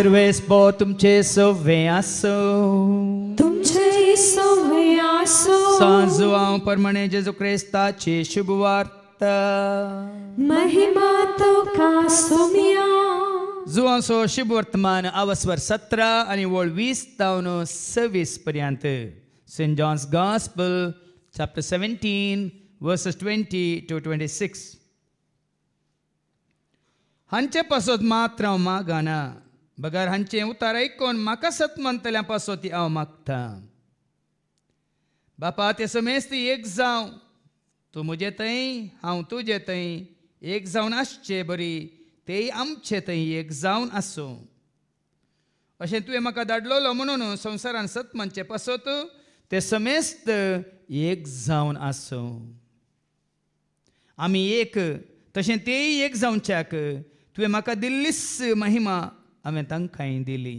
सर्वेस बो तुमचे सव्वे आसो तुमचे सव्वे आसो सांजो हांव परमणे जेजू क्रिस्ताची शुभ वार्ता महिमा तो सुमिया जुवांचो शुभ वर्तमान आवासवर सतरा आणि वळ वीस जावन सव्वीस पर्यंत saint John's gospel chapter seventeen verses twenty two twenty six हांचे पासून मात्र हांव मागाना बगर हांचे उतार ऐकून म्हाका सत पासो ती हांव मागता बापा ते समेस ती एक जाव तूं म्हजे थंय हांव तुजे थंय एक जावन आसचे बरी तेय आमचे थंय एक जावन आसूं अशें तुवें म्हाका धाडलोलो म्हणून संवसारान सत म्हणचे पासत ते समेस्त एक जावन आसूं आमी एक तशें तेय एक जावच्याक तुवें म्हाका दिल्लीस महिमा हांवें तांकां खायी दिली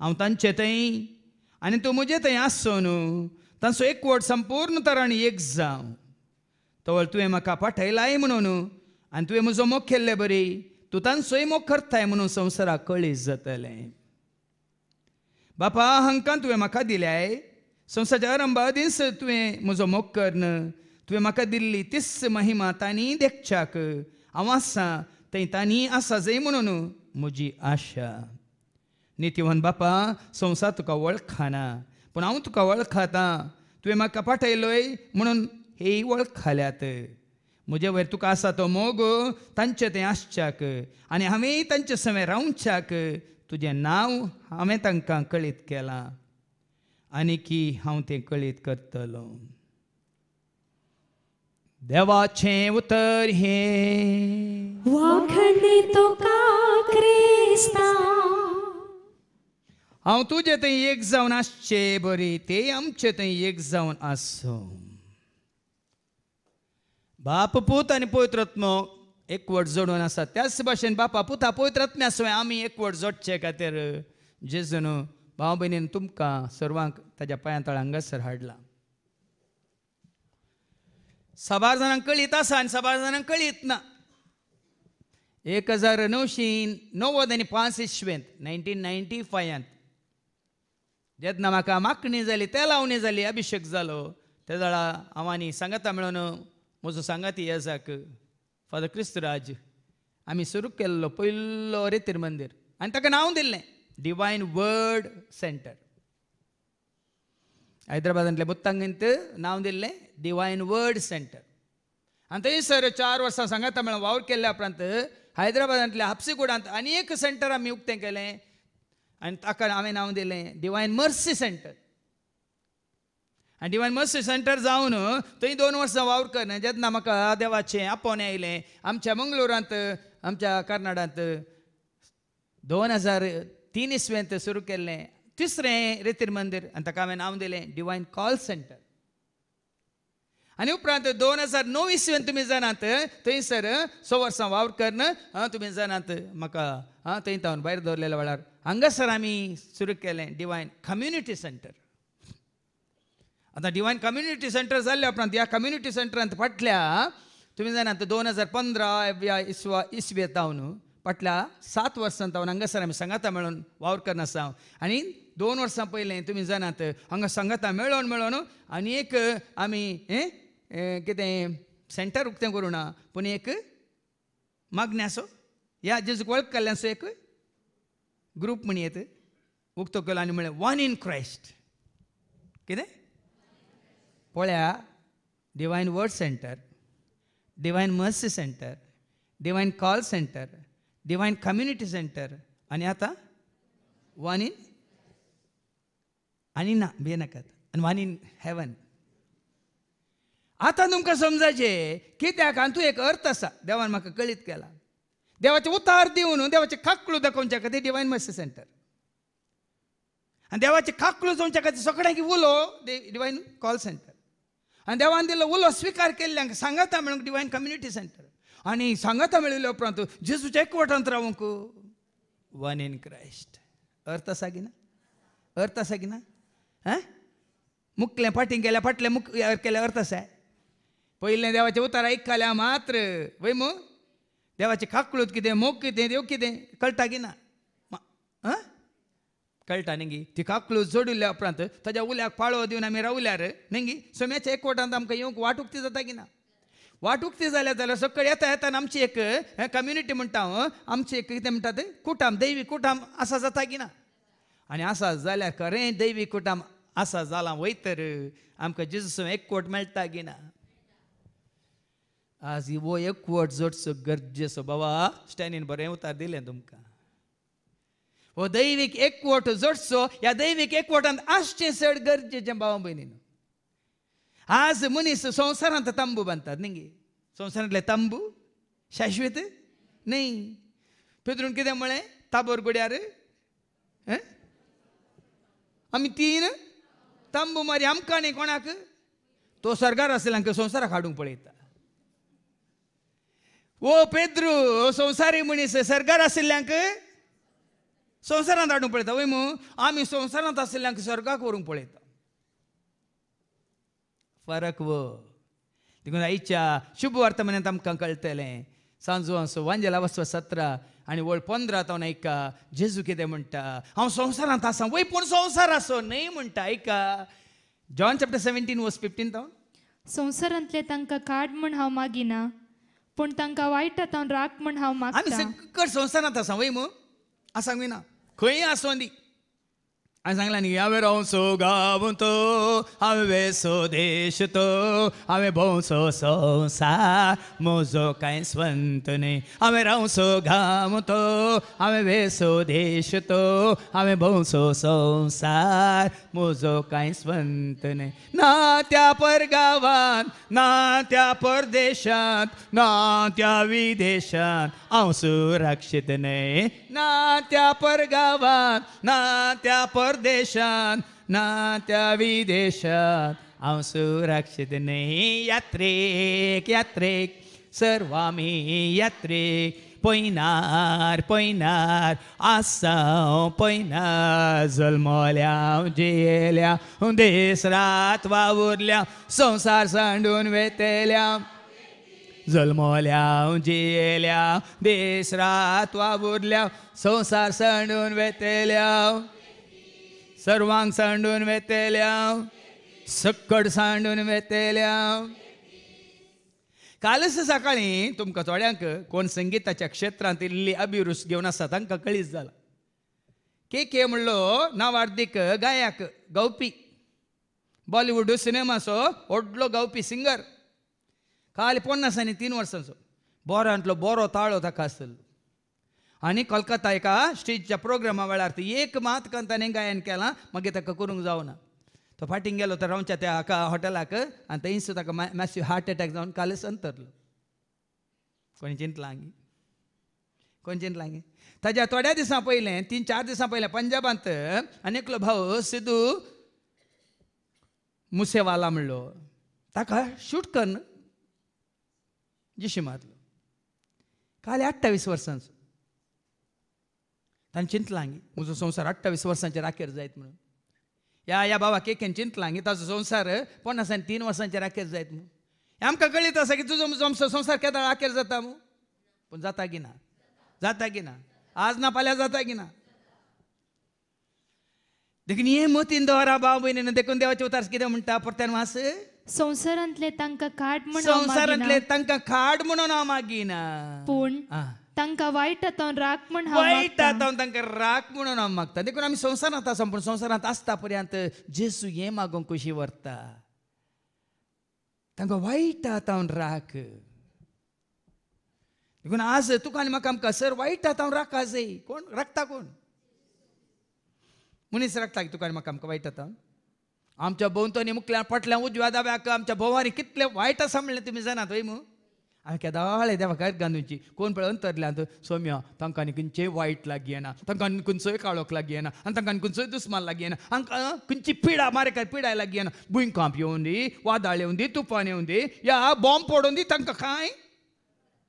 हांव तांचे थंय आनी तूं म्हजे थंय आसचो न्हू तांचो वट संपूर्ण तरण एक जावं तवळ तुवें म्हाका पाठयलाय म्हणून आनी तुवें म्हजो मोग केल्ले बरी तूं तांचोय मोग करताय म्हणून संवसाराक कळीस जातलें बापा हांकां तुवें म्हाका दिल्याय संवसाराच्या आरंभा दीस तुवें म्हजो मोग कर न तुवें म्हाका दिल्ली तीस महिमा तांणी देखच्याक हांव आसा थंय तांणी आसा जाय म्हणून म्हजी आशा नितीवन बापा संवसार तुका वळखाना पूण हांव तुका वळखाता तुवें म्हाका पाठयलोय म्हणून हे वळखाल्यात म्हजे वयर तुका आसा तो मोग तांचे ते आसच्याक आनी हांवें तांचे समें रावच्याक तुजें नांव हांवें तांकां कळीत केलां आनी की हांव तें कळीत करतलो देवाचें उतर हे वाखणी तो हांव तुजे थंय एक जावन आसचे बरी ते आमचे थंय एक जावन आसूं बाप पूत आनी पवित्र एकवट जोडून आसा त्याच भाशेन बापा पुता पवित्र रत्न सुवाय आमी एकवट जोडचे खातीर जेजून भाव भयणीन तुमकां सर्वांक ताज्या पांया तळ हांगासर हाडला सभार जाणांक कळीत आसा आनी सभार जाणांक कळीत ना एक हजार णवशीं णव्वद आनी इश्वेंत नायन्टीन नायन्टी फायव्यांत जेन्ना म्हाका मागणी जाली ते लावणी जाली अभिशेक जालो ते जाळा हांवांनी सांगता मेळोन म्हजो सांगाती फादर क्रिस्तराज आमी सुरू केल्लो पयलो रेतीर मंदीर आनी ताका नांव दिल्लें डिवायन वर्ड सेंटर हैदराबादांतल्या बुत्तांगीत नांव दिल्लें डिवायन वर्ड सेंटर आनी थंयसर चार वर्सां सांगाता मेळोन वावर केल्ल्या उपरांत हैदराबादांतले हापसीकुडांत आनी एक सेंटर आमी उक्तें केलें आनी ताका हांवें नांव दिलें डिवायन मर्सी सेंटर आनी डिवायन मर्सी सेंटर जावन थंय दोन वर्सां वावर कर जेन्ना म्हाका देवाचें आपोवन आयलें आमच्या मंगलोरांत आमच्या कर्नाडांत दोन हजार तीन इसवेंत सुरू केल्लें तिसरें रेतीर मंदीर आनी ताका हांवें नांव दिलें डिवायन कॉल सेंटर आनी उपरांत दोन हजार नोवीसून तुमी जाणात थंयसर स वर्सां वावर करून तुमी जाणात म्हाका हा थंय तावन भायर दवरलेल्या वेळार हांगासर आमी सुरू केलें डिवायन कम्युनिटी सेंटर आतां डिवायन कम्युनिटी सेंटर जाल्ल्या उपरांत ह्या कम्युनिटी सेंटरांत फाटल्या तुमी जाणात दोन हजार पंदरा इसवा इसवे तावन फाटल्या सात वर्सां तावन हांगासर आमी संगता मेळून वावर करन आसा आनी दोन वर्सां पयलें तुमी जाणात हांगा संगता मेळोन मेळोन आनी एक आमी कितें सेंटर उक्तें करूं ना पूण एक मागण्यासो ह्या जेजूक वळख केल्ल्याचो एक ग्रूप म्हण येत उक्तो केलो आनी म्हळ्यार वन इन क्रायस्ट कितें पळया divine word centre divine mercy centre divine call centre divine community centre आनी आतां वन इन आनी ना भिये नाकात आनी वन इन हेवन आता तुमकां समजायचे कित्याक तूं एक अर्थ आसा देवान म्हाका कळीत केला देवाचे उतार दिवन देवाचें काकलू दाखोवच्या खातीर डिवायन मस्ती सेंटर आनी देवाचे काकलू जावच्या खातीर सगळ्यांक उलो डिवायन कॉल सेंटर आनी देवान दिल्लो उलो स्विकार केल्ल्यांक सांगता म्हणून डिवायन कम्युनिटी सेंटर आनी सांगाता मेळिल्ल्या उपरांत जेजूच्या एकवटांत रावूंक वन इन क्रायस्ट अर्थ आसा की ना अर्थ आसा की ना आं मुकलें फाटीं गेल्या फाटलें मुक केल्या अर्थ आसा पयलें देवाचे उतार आयकल्या मात्र वय देवाचे देवाचें काकळूत कितें मोग कितें देव कितें कळटा की ना कळटा न्ही ती काकळूत जोडिल्ल्या उपरांत ताज्या उल्याक पाळो देऊन आम्ही रावल्यार नेंगी सोम्याच्या एकवटांत आमकां येवंक वाटुकती उक्ती जाता की ना वाट उक्ती जाल्या जाल्यार सकयल येता येता आमची एक कम्युनिटी म्हणटा हांव हो, आमची एक कितें म्हणटात कुटाम दैवी कुटाम आसा जाता की ना आनी आसा जाल्यार खरें दैवी कुटाम आसा जालां वयतर आमकां जिजसूं एक कोट मेळटा की ना आज इवो एकवट जोडसो गरजेचो बाबा स्टॅनीन बरें उतार दिलें तुमकां हो दैवीक एकवट जोडसो ह्या दैवीक एकवटान आसचे चड गरजेचें भावा भयणीन आज मनीस संवसारांत तांबू बांदतात न्ही गे संवसारांतले तांबू शाश्वत न्ही पेद्रून कितें म्हळें ताबोर गुड्यार आमी तीन तांबू मारी आमकां न्ही कोणाक तो सरकार आमकां संवसाराक हाडूंक पळयता ओ पेद्रू संवसारी मनीस सरकार आशिल्ल्यांक संवसारांत हाडूंक पळयता वय मू आमी संवसारांत आशिल्ल्यांक स्वर्गाक व्हरूंक पळयता फरक वो देखून आईच्या शुभ वर्तमानांत आमकां कळटलें सांजो वांजेला वस्व सतरा आनी व्हड पंदरा तावन आयका जेजू कितें म्हणटा हांव संवसारांत आसा वय पूण संवसार आसो न्हय म्हणटा आयका John chapter seventeen verse fifteen तावन संवसारांतले तांकां काड म्हूण हांव मागिना पूण तांकां वायटांत हांव राख म्हण हांव मागता आमी सकट संवसारांत आसा वय मू आसांक ना खंय आसूं दी आणि सांगला नी हांवें रोसो गावतो तो हांवें वेसो देश तो हांवें भोंवसो संसार मोजो कांय स्वंत नाही हांवें रावसो गावतो तो वेसो देश तो हांवें भोंवसो संसार मोजो कांय स्वंत नाही ना त्या गावात ना त्या परदेशात ना त्या विदेशात हांव सुरक्षीत ना त्या गावात ना त्या पर परदेशात ना त्या विदेशात हा सुरक्षित नाही यात्रेक यात्रेक सर्वामी यात्रेक पैनार पैनार आसाव पैनार जल्मल्या जियेल्या देस रात वावुरल्या संसार सांडून वेतेल्या जल्मल्या जियेल्या देस रात वावुरल्या संसार सांडून वेतेल्या सर्वांग सांडून वेतेल्या सक्कड सांडून वेतेल्या कालच सकाळी तुमकां थोड्यांक कोण संगीताच्या क्षेत्रांत इल्ली अभिरुच घेवन आसा तांकां कळीस जाला के के म्हणलो नावार्दीक गायक गावपी बॉलिवूड सिनेमाचो व्हडलो गावपी सिंगर काल पोन्नासांनी तीन वर्सांचो बोरांतलो बरो ताळो ताका आसलो आणि कोलकाता एका स्टेजच्या प्रोग्रामा वेळार ती एक मात करून गायन केलां मागीर ताका करूंक जावना तो फाटींग गेलो तर रावच्या त्या हाका हॉटेलाक आनी थंयसर ताका मॅसिव हार्ट अटॅक जावन कालच अंतरलो कोणी चिंतला हांगी कोण चिंतला हांगी ताज्या थोड्या दिसां पयलें तीन चार दिसां पयलें पंजाबांत आनी एकलो भाऊ सिद्धू मुसेवाला म्हणलो ताका शूट कर जिशी मारलो काल अठ्ठावीस वर्सांचो ताणें चिंतलांगी म्हजो संवसार अठ्ठावीस वर्सांचेर राखेर जायत म्हणून या या बाबा केकेन चिंतलांगी ताजो संवसार पन्नासान तीन वर्सांचेर राखेर जायत म्हणून आमकां कळीत आसा की तुजो आमचो संवसार केदा राखेर जाता मू पूण जाता की ना जाता की ना आज ना फाल्यां जाता की ना देखून हे मतीन दोरा बाब भयणीन देखून देवाचे उतार कितें म्हणटा परत्यान वास संवसारांतले तांकां खाट म्हणून संवसारांतले तांकां खाट म्हणून हांव मागिना पूण ತಂಕ ವೈಟ್ ಆತವನ್ वाईट आता ಆತವನ್ राग म्हणून हा मागता देखून आम्ही संसारात संपूर्ण संसारात असता पर्यंत जेसू हे मागोंक खुशी व्हरता तांकां वायट आता राख देखून आज तुका आनी म्हाका आमकां सर वायट आता राख आजय कोण राखता कोण मनीस राखता की तुका आनी म्हाका आमकां वायट आता आमच्या भोंवतणी मुखल्या पटल्या उजव्या दाब्याक आमच्या भोवारी कितले वायट आसा म्हणलें तुमी जाणात हय मग हांवें केदाळें देवा भागार गांदूची कोण पळय अंतरल्यान सोम्या तांकां आनी खंयचेय वायट लागीं येना तांकां आनी खंयचोय काळोख लागी येना आनी तांकां आनी खंयचोय दुस्मान लागीं येना हांकां खंयची पिडा मारेकार पिडाय लागीं येना भुंयकांप येवन दी वादाळ येवन दी तुफान येवन दी या बॉम्ब पडोवन दी तांकां कांय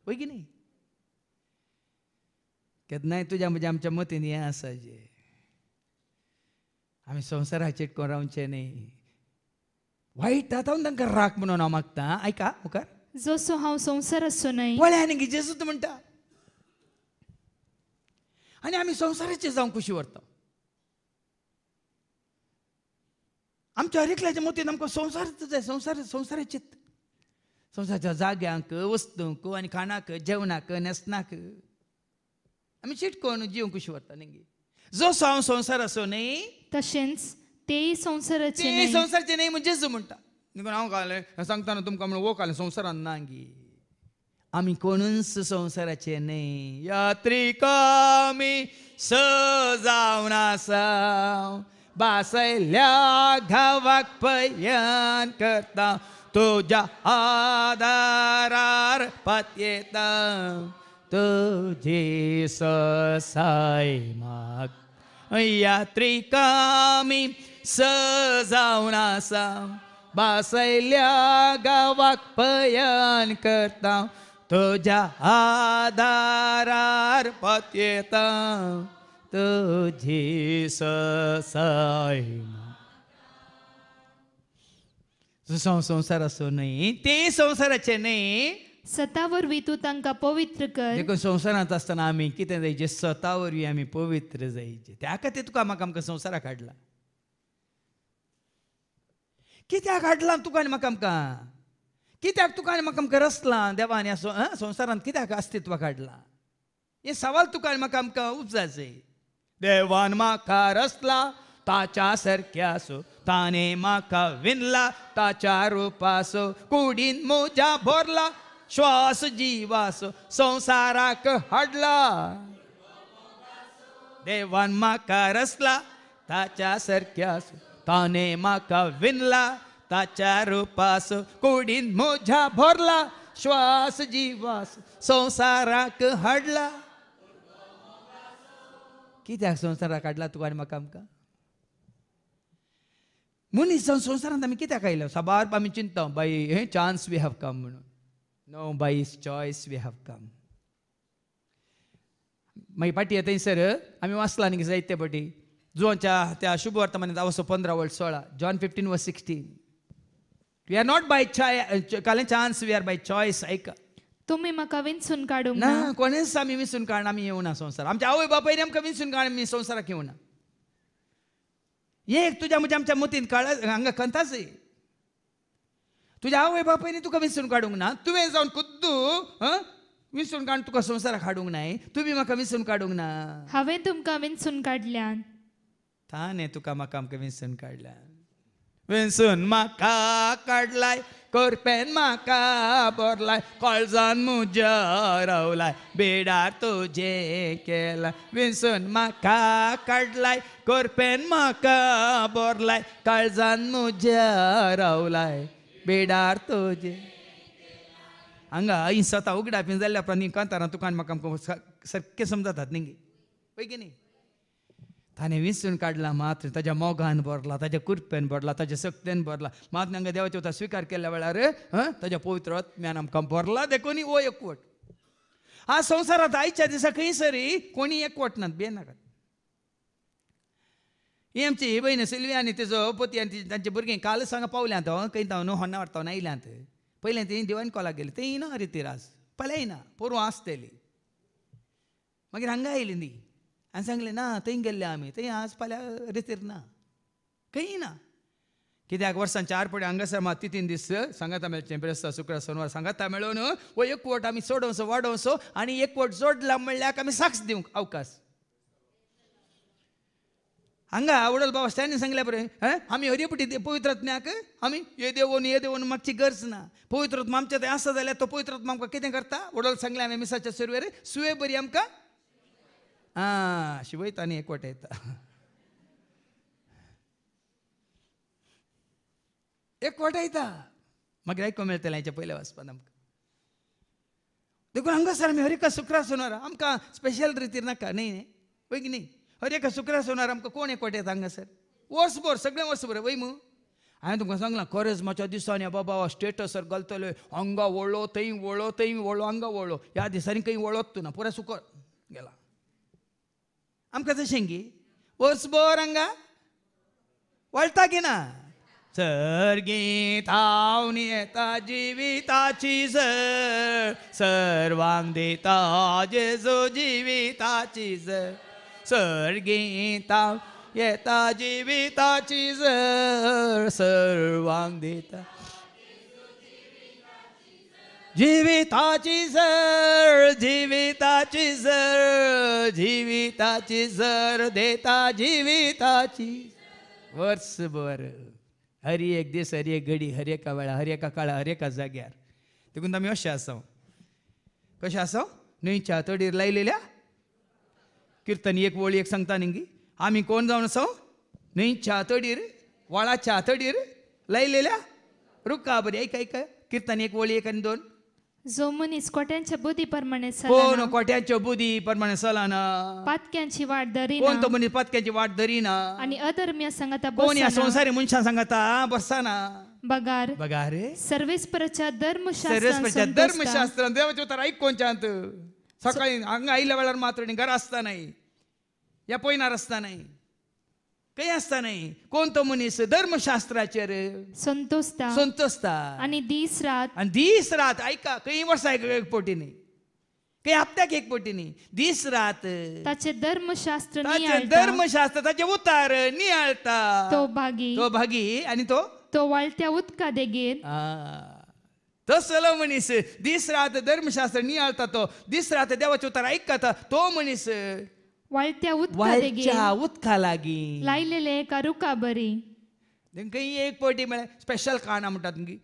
वय की न्ही केन्नाय तुज्या म्हज्या आमच्या मतीन हें आसा जे आमी संवसाराचेर कोण रावचे न्ही वायट आतां तांकां राख म्हणून हांव मागता आयका मुखार जो सो हांव संवसार असो न्हय पळ्या न्ही गिजेसूच म्हणटा आनी आमी संवसाराचेर जावंक खुशी व्हरता आमच्या हरिकल्याच्या मतीन आमकां संवसारच जाय संवसार संवसाराचें चित्त संवसाराच्या जाग्यांक वस्तूंक आनी खाणाक जेवणाक न्हेसनाक आमी चिटकोन जिवंक खुशी व्हरता नेंगी जसो हांव संवसार असो न्ही तशेंच तेय संवसाराचे संवसारचे नाही म्हणजे जो म्हणटा देखून हांव घालें सांगताना तुमकां म्हणून वो संवसारान नांगी आमी कोणूच संवसाराचे न्ही यात्रिका आमी स जावन आसा बासयल्या घावाक पयन करता तुज्या आदारार पात येता तुझी ससाय माग यात्रिका आमी स जावन आसा बसल्या गावाक पयन करता तुझ्या आधारार पत्यता तुझी ससाय संसार असो नाही ते संसाराचे नाही सतावर वी तू तांकां पवित्र कर संसारात संवसारांत आसतना आमी कितें जायचे सतावर आम्ही पवित्र जायचे त्या खातीर तुका म्हाका आमकां संवसाराक कित्याक हाडलां तुका आनी म्हाका आमकां कित्याक तुका आनी म्हाका आमकां रचलां देवान ह्या संवसारांत कित्याक अस्तित्व हाडलां हे सवाल तुका आनी म्हाका आमकां उपजाचे देवान म्हाका रचला ताच्या सारक्यासो ताणे म्हाका विनला ताच्या रुपासो कुडीन मोजा भोरला श्वास जीवासो संवसाराक हाडला देवान म्हाका रचला ताच्या सारक्यासो ताने माका विनला ताच्या रूपास कोडीन मोजा भरला श्वास जीवास संसाराक हाडला कित्याक संसाराक हाडला तुका आनी म्हाका आमकां मनीस जावन संवसारांत आमी कित्याक आयलो साबार आमी चिंतता बाई हे चान्स वी हॅव कम म्हणून नो बाई चॉयस वी हॅव कम मागीर पाटी येता सर आमी वाचला न्ही जायते पाटी जुवांच्या त्या शुभ शुभवर्तमानात अवसो पंधरा वर्ट सोळा जॉन फिफ्टीन व sixteen we are not by काले chance we are by choice ऐक तुम्ही म्हाका विनसून काडू ना कोणीच आम्ही विनसून काढून आम्ही येऊ ना संसार आमच्या आवय बापायनी आमकां विनसून काढून मी संवसाराक येऊ ना एक तुझ्या म्हणजे आमच्या मतीन काळ हांगा कंताच तुझ्या आवय बापायनी तुका विसरून काडूंक ना तुवें जावन खुद्द विनसून काढून तुका संवसाराक हाडूंक नाय तुम्ही म्हाका विसरून काडूंक ना हांवें तुमकां विनसून काढल्यान ताने तुका म्हाका आमकां विन्सून काडल्या विन्सून म्हाका काडलाय कोरपेन म्हाका बोरलाय कॉल्जान मुज्या रवलाय बेडार तुजे केला विन्सून म्हाका काडलाय कोरपेन म्हाका बोरलाय काळजान मुज्या रवलाय बेडार तुजे हांगा ही स्वता उगडापी जाल्ल्या उपरांत कांतारां आनी म्हाका सारकें समजतात न्ही पळय की न्ही ताणें विसरून काडला मात्र ताज्या मोगान भरला ताज्या कुर्पेन भरला ताज्या सक्तेन भरला मात हांगा देवाच्या वता स्विकार केल्या वेळार ताज्या पवित्र आत्म्यान आमकां भरला कोणी वो एकवट हा संवसारांत आयच्या दिसा खंयसरी कोणी एकवट नात बेनाकात ही आमची ही भयण सिल्वी आनी तिजो पती आनी तांचे भुरगीं काल सांगा पावल्यांत खंय हांव न्हू होन्ना वार्तावन आयल्यांत पयलें ती देवान कॉलाक गेली तें येना रितीराज ती ना पोरवां आसतेली मागीर हांगा आयली न्ही आनी सांगले ना थंय गेल्ले आमी थंय आज पाल्या रेतीर ना काही ना कित्याक वर्सान चार पडी हांगासर मात तीन दीस सांगाता मेळ चेंबरेस्ता शुक्रार सोनवार सांगाता मेळून हो एक वट आम्ही सोडवसो वाडोवचो आणि एक वट जोडला म्हणल्यार आमी साक्ष दिवंक अवकाश हांगा आवडल बाबा स्टॅनी सांगल्या बरें आमी हरिपुटी पवित्रात्म्याक आम्ही हे देवून हे देवून मागची गरज ना पवित्रत्मा आमच्या थंय असं जाल्यार तो पवित्रत्मा आमकां कितें करता वडोल सांगल्या मिसाच्या सुरवेर सुवे बरी आमकां ಹಾಂ आणि एकवट येत एकवट येता मागीर आयकूंक मेळटलें पहिल्या पयलें वचपाक आमकां देखून सर मी हरिका सोनार आमका स्पेशल रितीर नाका न्ही नाही की न्ही हरेका शुक्रार सोनार आमकां कोण एकवट येता वर्स वर्सभर सगळें वर्सभर वय मू हांवें तुमकां सांगलां करजमाच्या दिसांनी बाबा स्टेटस स्टेटसर घालतलो हांगा वळो थंय वळो थंय वळो हांगा वळो ह्या दिसांनी खंय वळत तूं ना पुरा सुकोर गेला आमकां शेंगी गी वसबो रंगा वळटा की ना सर्गी थावनी येता जिविताची सर सर्वांग देता जेजो जिविताची सर सर्गी थाव येता जिविताची सर सर्वांग देता जीविताची सर जीविताची सर जीविताची सर देता जीविताची वर्षभर हरी एक दिस हरी एक घडी हर एका वेळा हर एका काळा हर एका जाग्यार देखून आम्ही अशें असं कसे आसा न्हंयच्या तडीर लायलेल्या कीर्तन एक वळी एक सांगता न्ही आम्ही कोण जाऊन असो न्हंयच्या तडीर व्हाळाच्या तडीर लायलेल्या रुका बरी ऐका ऐका कीर्तन एक वळी एक आनी दोन जो मनीस कोट्यांच्या बुदी प्रमाणे कोण कोट्यांच्या बुदी प्रमाणे सलाना पातक्यांची वाट कोण तो मनीस पातक्यांची वाट वाट धरीना आणि अधर्मीय संगता कोण या संसारी मनशा सांगता बसाना बगार बगारे रे सर्वेस्परच्या सर्वस्पच्या सर्वेस्परच्या धर्मशास्त्र देवाचे उतार ऐक कोणच्यात सकाळी हंगा आईल्या वेळार मात्र घर असता नाही या पोयणार असता नाही काही असता नाही कोणतं मनीस धर्मशास्त्राचेर संतोषता संतोषता आणि दिस रात आणि दिस रात ऐका काही ऐक एक पोटीने काही हप्त्याक एक पोटीने दिस रात त्याचे धर्मशास्त्र धर्मशास्त्र त्याचे उतार नियाळता तो भागी तो भागी आणि तो तो वाळत्या उदका देगेन तो सलो मनीस दिस रात धर्मशास्त्र नियाळता तो दिस रात देवाचे उतार ऐकता तो मनीस ವಾಳ್ತ್ಯ ಉತ್ಕಾಲೆಗೆ ವಲ್ಚಾ ಉತ್ಕಾಲಾಗಿ लायलेले करुका बरी तेंका एक पावटी म्हळ्यार स्पेशल खाणा म्हणटा तुमगे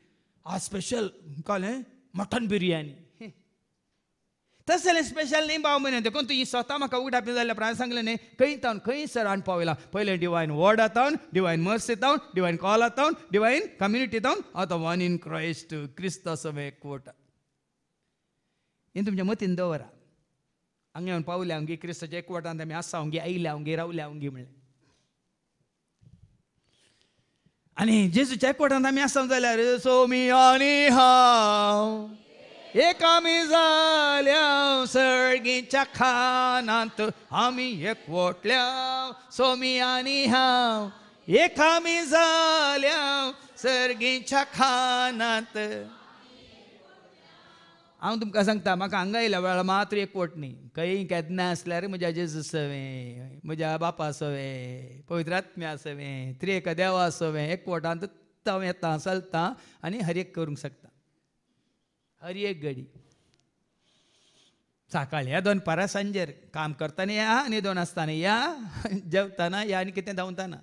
आ स्पेशल कळ्ळें मटन बिर्याणी तशें तस जाल्यार स्पेशल न्ही भाव म्हणे देखून तूं स्वता म्हाका उगडापी जाल्यार प्राण सांगलें न्ही खंय तावन खंय सर हाडून पावयला पयलें डिवायन वॉर्ड आतावन डिवायन मर्सी तावन डिवायन कॉल आतावन डिवायन कम्युनिटी तावन आतां वन इन क्रायस्ट क्रिस्त सवे कोट हें तुमच्या मतीन दवरा आंग येऊन पावल्या आमे क्रिस्त्या एकवटात आईल्या आंगी रावल्या आंगी म्हले आणि जेजूच्या एकवटात सोमिया हाव एक झाल्या सर्गीच्या खानात आम्ही एकवटल्या सोमियानी हाव एक झाल्या सर्गीच्या खात हांव तुमकां सांगता म्हाका हांगा येयल्या वेळार मात्र एकवट न्ही खंयी केदना आसल्यार म्हज्या जेजू सवें म्हज्या बापा सवें पवित्रात्म्या सवें त्रिएका देवा सवें पोटांत हांव येता चलता आनी हर एक करूंक शकता हर एक घडी सकाळी या दनपारां सांजेर काम करताना या आनी दोन आसताना या जेवताना या आनी कितें धांवताना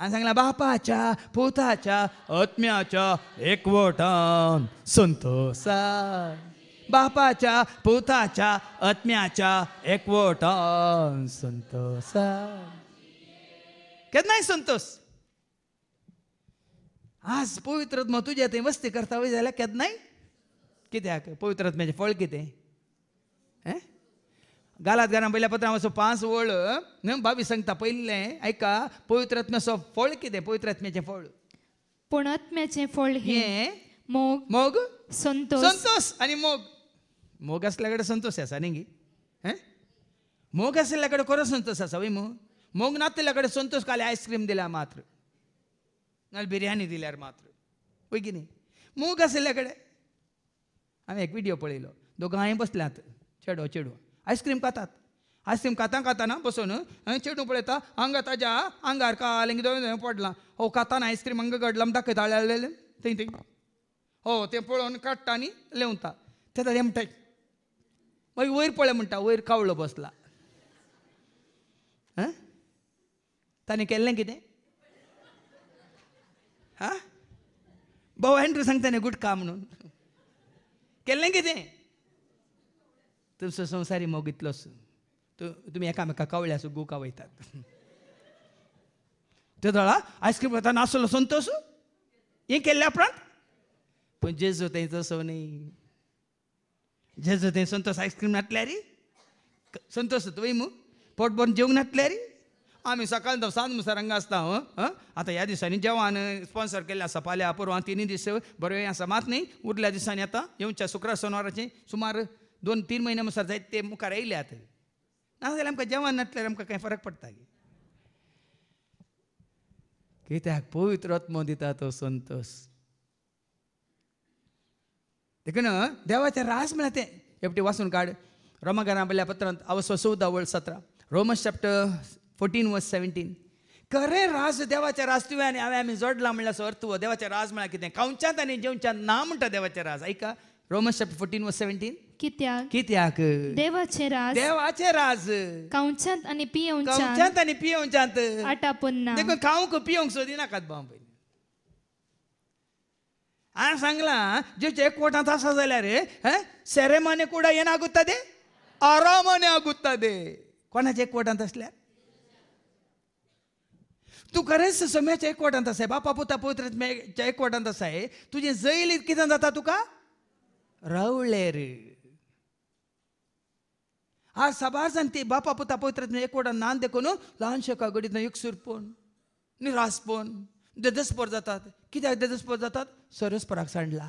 आणि सांगला बापाच्या पुताच्या आत्म्याच्या एकवटान संतोषा बापाच्या पुताच्या आत्म्याच्या एकवटान संतोषा केद नाही संतोष आज पवित्रत्म तुझ्या ते मस्ती करता वय झाल्या केद नाही कित्याक पवित्रत्म्याचे फळ किती गालात गारा पहिल्या पत्रां वचो पांच वळ न्हय भाभी सांगता पहिले आयका पवित्र फळ कितें पवित्र फळ पूण फळ हे मोग मोग संतोष संतोष आनी मोग मोग आसल्या कडेन संतोश आसा न्ही मोग आसल्या कडेन खरो संतोश आसा वय मोग कडेन संतोष काले आयस्क्रीम दिल्या मात्र नाल्यार बिर्याणी दिल्यार मात्र वय की न्ही मोग आसल्या कडेन हांवें एक व्हिडियो पळयलो दोगांय बसल्यात चेडो आयस्क्रीम खातात आयस्क्रीम खाता खाताना बसून चेडूं पळयता हांगा ताज्या आंगार काल पडला हो खाताना आयस्क्रीम हांगा घडलां दाखयताले थंय थंय हो ते पळोवन काडटा आनी लेंवता ते तर म्हणटाय मागीर वयर पळय म्हणटा वयर कावळ बसला आं ताणें केल्लें कितें हां भाऊ हँड्रू सांगता न्ही गुटखा म्हणून केल्लें कितें तुमचो संवसारी मोग तो तु, तुमी एकामेका कवळ्या गोका कावयतात ते दोळा आयस्क्रीम खाता नासलो संतोष हे केल्ल्या उपरांत पूण जेजू थंय तसो न्ही जो थंय संतोष आयस्क्रीम नातल्या रे संतोष तुवें मग पोट भरून जेवंक नातल्या रे आमी सकाळी सांज मुसा हांगा आसता हां आतां ह्या दिसांनी जेवण स्पॉन्सर केल्लें आसा फाल्यां पुरवां तिन्ही दिस बरं आसा मात न्ही उरल्या दिसांनी आता येवच्या शुक्रार सोनवाराचे सुमार दोन तीन महिने मुसार जायत ते मुखार येयले आतां ना आमकां जेवण नाटल्यार आमकां कांय फरक पडटा कित्याक पवित्र आत्मो दिता तो संतोस देखून देवाचें हो. रास म्हळ्यार तें एपटी वाचून काड रोमाकारा आपल्या पत्रांत अवस्व चवदा वळ सतरा Romans chapter fourteen verse seventeen खरें राज देवाच्या राज तुवें आनी हांवें आमी जोडला म्हणल्यार सो अर्थ देवाचें राज म्हळ्यार कितें खावच्यात आनी जेवच्यात ना म्हणटा देवाचें राज आयका Romans chapter fourteen verse seventeen कित्याक कित्याक देवाचे राज देवाचे राज कावंचांत आणि पियेवंचांत कावंचांत आणि पियेवंचांत आटापून ना देखून खाऊंक पियोंक सोदिनाकात हा सांगला जे सांगलां कोटात कोटांत आसा जाल्यार सेरेमोनी ಕೂಡ ಏನಾಗುತ್ತದೆ ಅರಮನೆ ಆಗುತ್ತದೆ कोणाच्या कोटांत असल्या तू खरेंच एक कोटांत आसा बापा पुता एक कोटांत आसा तुझे जैलीत कितें जाता तुका रे ಆ ಸಭಾರ್ಸಂತಿ ಬಾಪ ಪುತ ಪವಿತ್ರತ್ನ ಏಕೋಡ ನಾನ್ ದೇಕೋನು ಲ್हान शेका घडीत एकसूर पोवन निराश पोवन देदस्पोर जातात कित्याक देदस्पोर जातात सरस्पोराक सांडला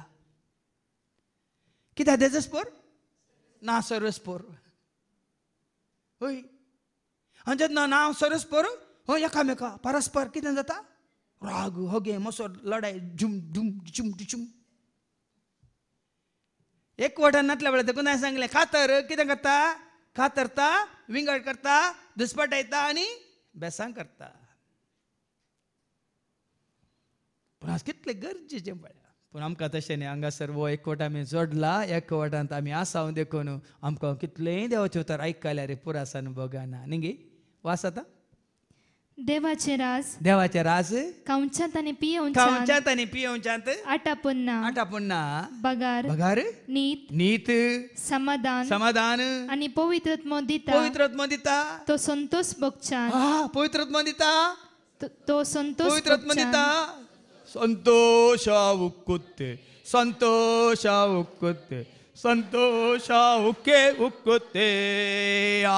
कित्याक देदस्पोर ना सरस्पोर हय आनी ना ना सरस्पोर हय मेका परस्पर कितें जाता राग होगे मसो लढाई झुम झुम झुम झुम एक वटानांतल्या वेळा देखून हांवें सांगलें खातर कितें करता कातरता विंगड करता दुसपट येता आणि बेसांग करता पण आज कितले गरजेचे पळया पूण आमकां तशें न्ही हांगासर वो एकवट आमी जोडला एकवटांत आमी आसावन देखून आमकां कितलेंय देवाचें उतर आयकल्यार पुरासान बगाना न्ही गे वास आतां देवाचे राज देवाचे राज काउंचात आणि पियवंचात कामच्यात आणि पियवंच्यात आटा पुन्हा आटा पुन्हा बगार बघार नीत नीत समाधान समाधान आणि पवित्रत्म दिता पवित्रत्म दिता तो संतोष बगचान पवित्रत मंदिता तो- तो संतोष पवित्रत्म दिता संतोष ಸಂತೋಷ संतोष ಸಂತೋಷ ಉಕ್ಕೆ ಉಕ್ಕುತ್ತೆ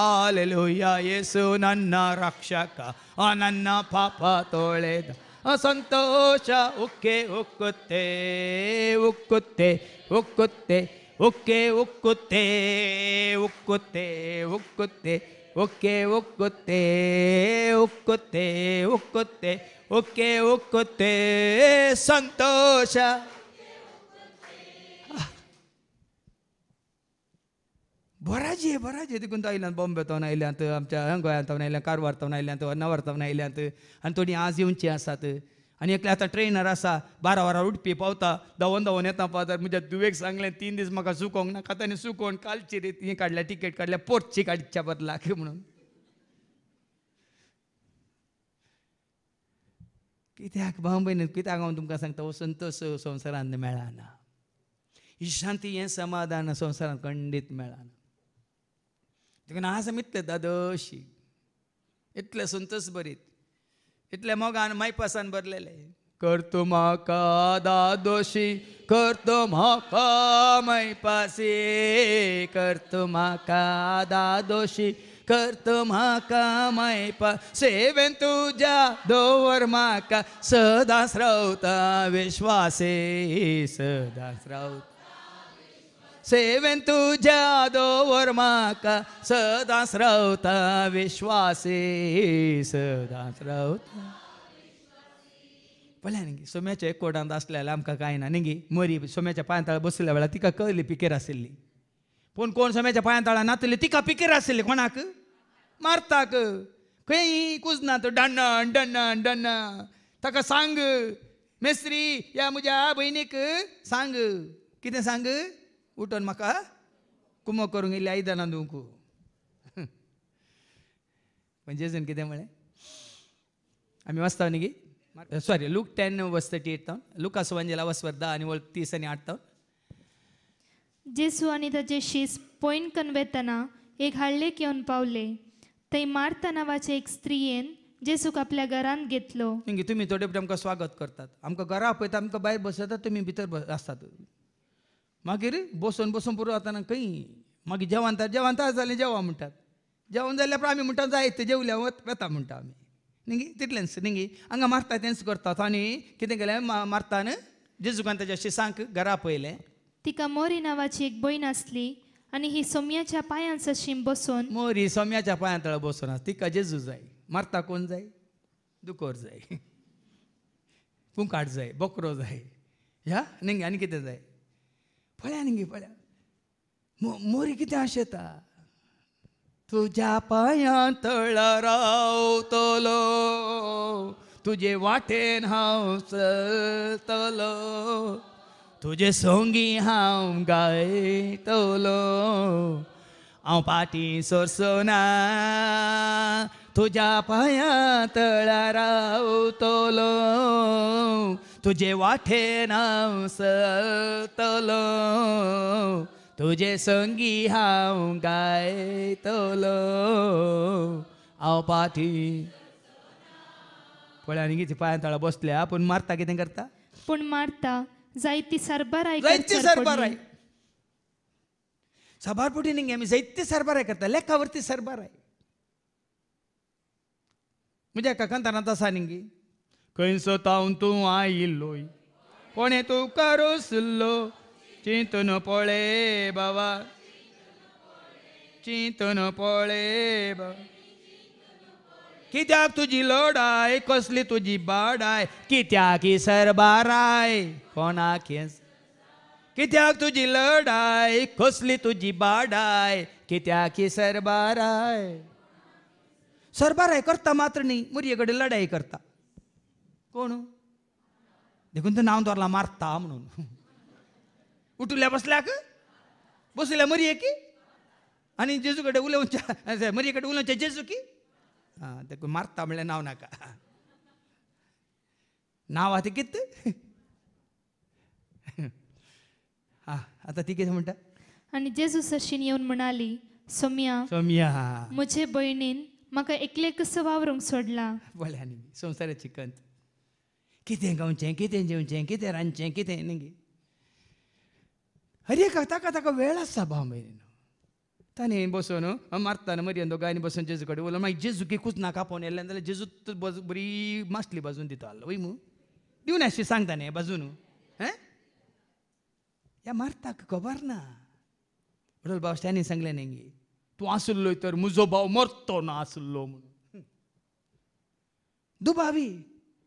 ಆಲೆಲುಯ್ಯ ಯೇಸು ನನ್ನ ರಕ್ಷಕ ಆ ನನ್ನ ಪಾಪ ತೊಳೆದ ಸಂತೋಷ ಉಕ್ಕೆ ಉಕ್ಕುತ್ತೆ ಉಕ್ಕುತ್ತೆ ಉಕ್ಕುತ್ತೆ ಉಕ್ಕೆ ಉಕ್ಕುತ್ತೆ ಉಕ್ಕುತ್ತೆ ಉಕ್ಕುತ್ತೆ ಉಕ್ಕೆ ಉಕ್ಕುತ್ತೆ ಉಕ್ಕುತ್ತೆ ಉಕ್ಕುತ್ತೆ ಉಕ್ಕೆ ಉಕ್ಕುತ್ತೆ ಸಂತೋಷ बोराजे बोराजे देखून ಇಲ್ಲ ಅಂತ बॉम्बे ತವನ आयल्यात आमच्या गोंयांत आयल्यात कारवार तवना आयल्यात ಅಂತ अन्नावर थोडी आज येवची आसात आनी एकले आतां ट्रेनर असा बारा वरां उठपी पावता धांवोन धांवोन येता पावतात म्हज्या दुवेक सांगलें तीन दीस म्हाका सुकोंक नाका ताणें सुकोवन कालची रे हें काडल्या तिकेट काढल्या पोर्तची काडच्या बदलाक म्हणून कित्याक भाव कित्याक हांव तुमकां सांगता हो संतोस संवसारांत मेळना ही शांती हें समाधान संवसारांत खंडीत मेळना देखून आसा मितले दादोशी इतले संतस बरीत इतले मोगान मैपासान भरलेले करतो म्हाका दादोशी करतो म्हाका मैपासी करतो म्हाका दादोशी करतो म्हाका मैपा सेवेन तुज्या दोवर म्हाका सदांच रावता विश्वासे सदांच रावता सेवेन तुझ्या दोवर माका सदा श्रवता विश्वासे सदा श्रवता पळ्या न्ही सोम्याच्या एक कोडांत असलेल्या आमकां काय ना निगी मरी सोम्याच्या पांताळ बसल्या वेळार तिका कळली पिकेर आशिल्ली पूण कोण सोम्याच्या पांताळा नातली तिका पिकेर आशिल्ली कोणाक मारताक खंय कुजना तो डण्णा डण्णा डन्न ताका सांग मेस्त्री या म्हज्या भयणीक सांग कितें सांग ಊಟನ ಮಕ್ಕ ಕುಮ್ಮ करून ಇಲ್ಲಿ ಐದಾನ दुंकू म्हणजे जण कितें म्हळें आमी वाचता न्ही sorry Luke ten verse thirty eight तावन लुका सुवांजेला वसवर धा आनी वळ तीस आनी आठ जेसू आनी ताचे शीस पॉयंट कन्वेतना एक हाडलेक येवन पावले थंय मार्ता नांवाचे एक स्त्रियेन जेसूक आपल्या घरांत घेतलो तुमी थोडे फुडें आमकां स्वागत करतात आमकां घरा पळयता आमकां भायर तुम्ही तुमी भितर आसतात मागीर बसून बसून पुरो जाताना खंय मागीर जेवण जेवण तास जेवा म्हणटात जेवण जाल्यार पण आमी म्हणटा जाय ते जेवल्या वेता म्हणटा आमी निंगी तितलेंच न्ही हांगा मारता तेंच करतात आनी कितें केलें मारतान जेजुकान अशी शिसांक घरा पयलें तिका मोरी नांवाची एक भयण आसली आनी ही सोम्याच्या पांयांत सशीम बसून मोरी सोम्याच्या पांयांत बसून आसा तिका जेजू जाय मारता कोण जाय दुकोर जाय पुंकाट जाय बोकरो जाय ह्या नंगी आनी कितें जाय पळ्यान पळ्यान मोरी कितें आशेता तुझ्या पायां तळा तोलो, तुझे वाटेन हांव चलतलो तुझे सोंगी हांव गायतलो हांव पाटी सोरसोना तुझ्या पायां तळा तोलो, तुझे वाटे नाव सतल तुझे संगी हाव गायतलो हांव पाठी पळ्या किती पांयां तळा बसल्या पण मारता कितें करता पण मारता जायती सरबार जायती सभार पुढे निघे आम्ही जैत्य आहे करता लेखावरती आहे म्हणजे काकांताना तसा निंगी खंयचो तावन तूं आयिल्लोय कोणे तूं कारुसलो चिंतन पळे बाबा चिंतन पळे बाबा कित्याक तुजी लोडाय कसली तुजी बाडाय कित्याक सरबाराय बाराय कोणाक कित्याक तुजी लडाय कसली तुजी बाडाय कित्याक की बाराय सरबाराय करता मात्र न्ही मुरये कडेन लढाई करता कोण देखून तर नाव दोरला मारता म्हणून उठल्या बसल्याक बसल्या मरी आहे की आणि जेजूकडे उलवच्या मरीकडे उलवच्या जेजू की हा मारता म्हणल्या नाव नाका नाव आता कित हा आता ती किती म्हणटा आणि जेजू सशीन येऊन म्हणाली सोम्या सोम्या मुझे भयणीन म्हाका एकले कसो वावरूंक सोडला बोल्या संसाराची कंत कितें गावचें कितें जेवचें कितें रांदचें कितें न्ही गे हरेका ताका ताका वेळ आसा भाव मेरेन ताणें बसोन मारताना मरी दोगांनी बसून जेजू कडेन उलो मागीर जेजू एकूच नाका पळोवन येल्ले जाल्यार जेजू बरी मासली बाजून दिता आसलो वय मू दिवन अशें सांगता न्ही बाजून ह्या मारता खबर ना म्हणून भाव त्यांनी सांगलें न्ही गे तूं आसुल्लोय तर म्हजो भाव मरतो ना आसुल्लो म्हणून दुबावी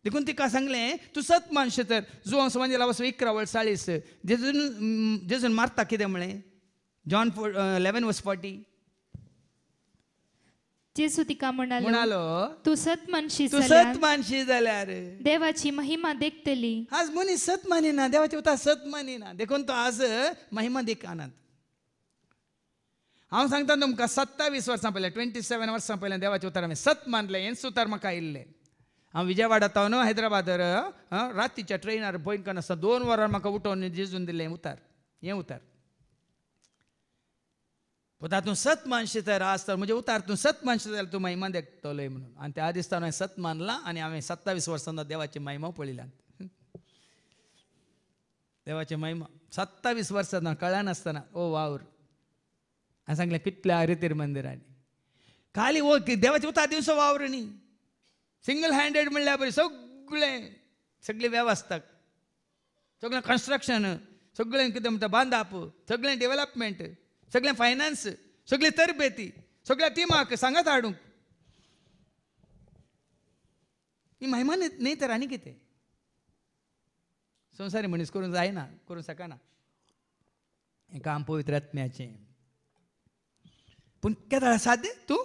देखून तिका सांगलें तूं सत मानशें तर जुंव म्हणजे लावस इकरावळ चाळीस जेजून जेजून मारता कितें म्हळें जॉन लेवन वॉज फॉर्टी जेसू तिका म्हणालो म्हणालो तू सत मानशी तू सत मानशी जाल्यार देवाची महिमा देखतली आज मुनी सत मानिना देवाची उता सत मानिना देखून तो आज महिमा देख आनात हांव सांगता तुमकां सत्तावीस वर्सां पयलें ट्वेंटी सेवेन वर्सां पयलें देवाच्या उतार सत मानलें हें उतार म्हाका आयिल्लें हैदराबाद रातीच्या ट्रेनार भयंकर आसा दोन वरां म्हाका उठोवन వారాలు दिलें उतार हें उतार पूण तातूंत सत मानशे तर तर म्हणजे उतार तूं सत मानशे जाल्यार तू महिमा देतलोय म्हणून आणि त्या दिसता हांवें सत मानला आणि हांवें सत्तावीस वर्सां देवाची महिमा पळयल्या देवाची महिमा सत्तावीस वर्सां कळनासतना ओ वावर हांवें सांगलें कितल्या रितीर मंदिरांनी खाली ओ देवाचे उतार दिवचो वावर न्ही सिंगल हँडेड म्हणल्या परी सगळे सगळे व्यवस्था सगळं कन्स्ट्रक्शन सगळें कितें म्हणटा बांदाप सगळें डेव्हलपमेंट सगळें फायनान्स सगळी तरबेती सगळ्या टिमाक सांगात हाडूंक ही महिमा न्ही तर आनी कितें संवसारी मनीस करूंक जायना करूंक शकना हें काम पवित्र आत्म्याचें पूण केदार सादें तूं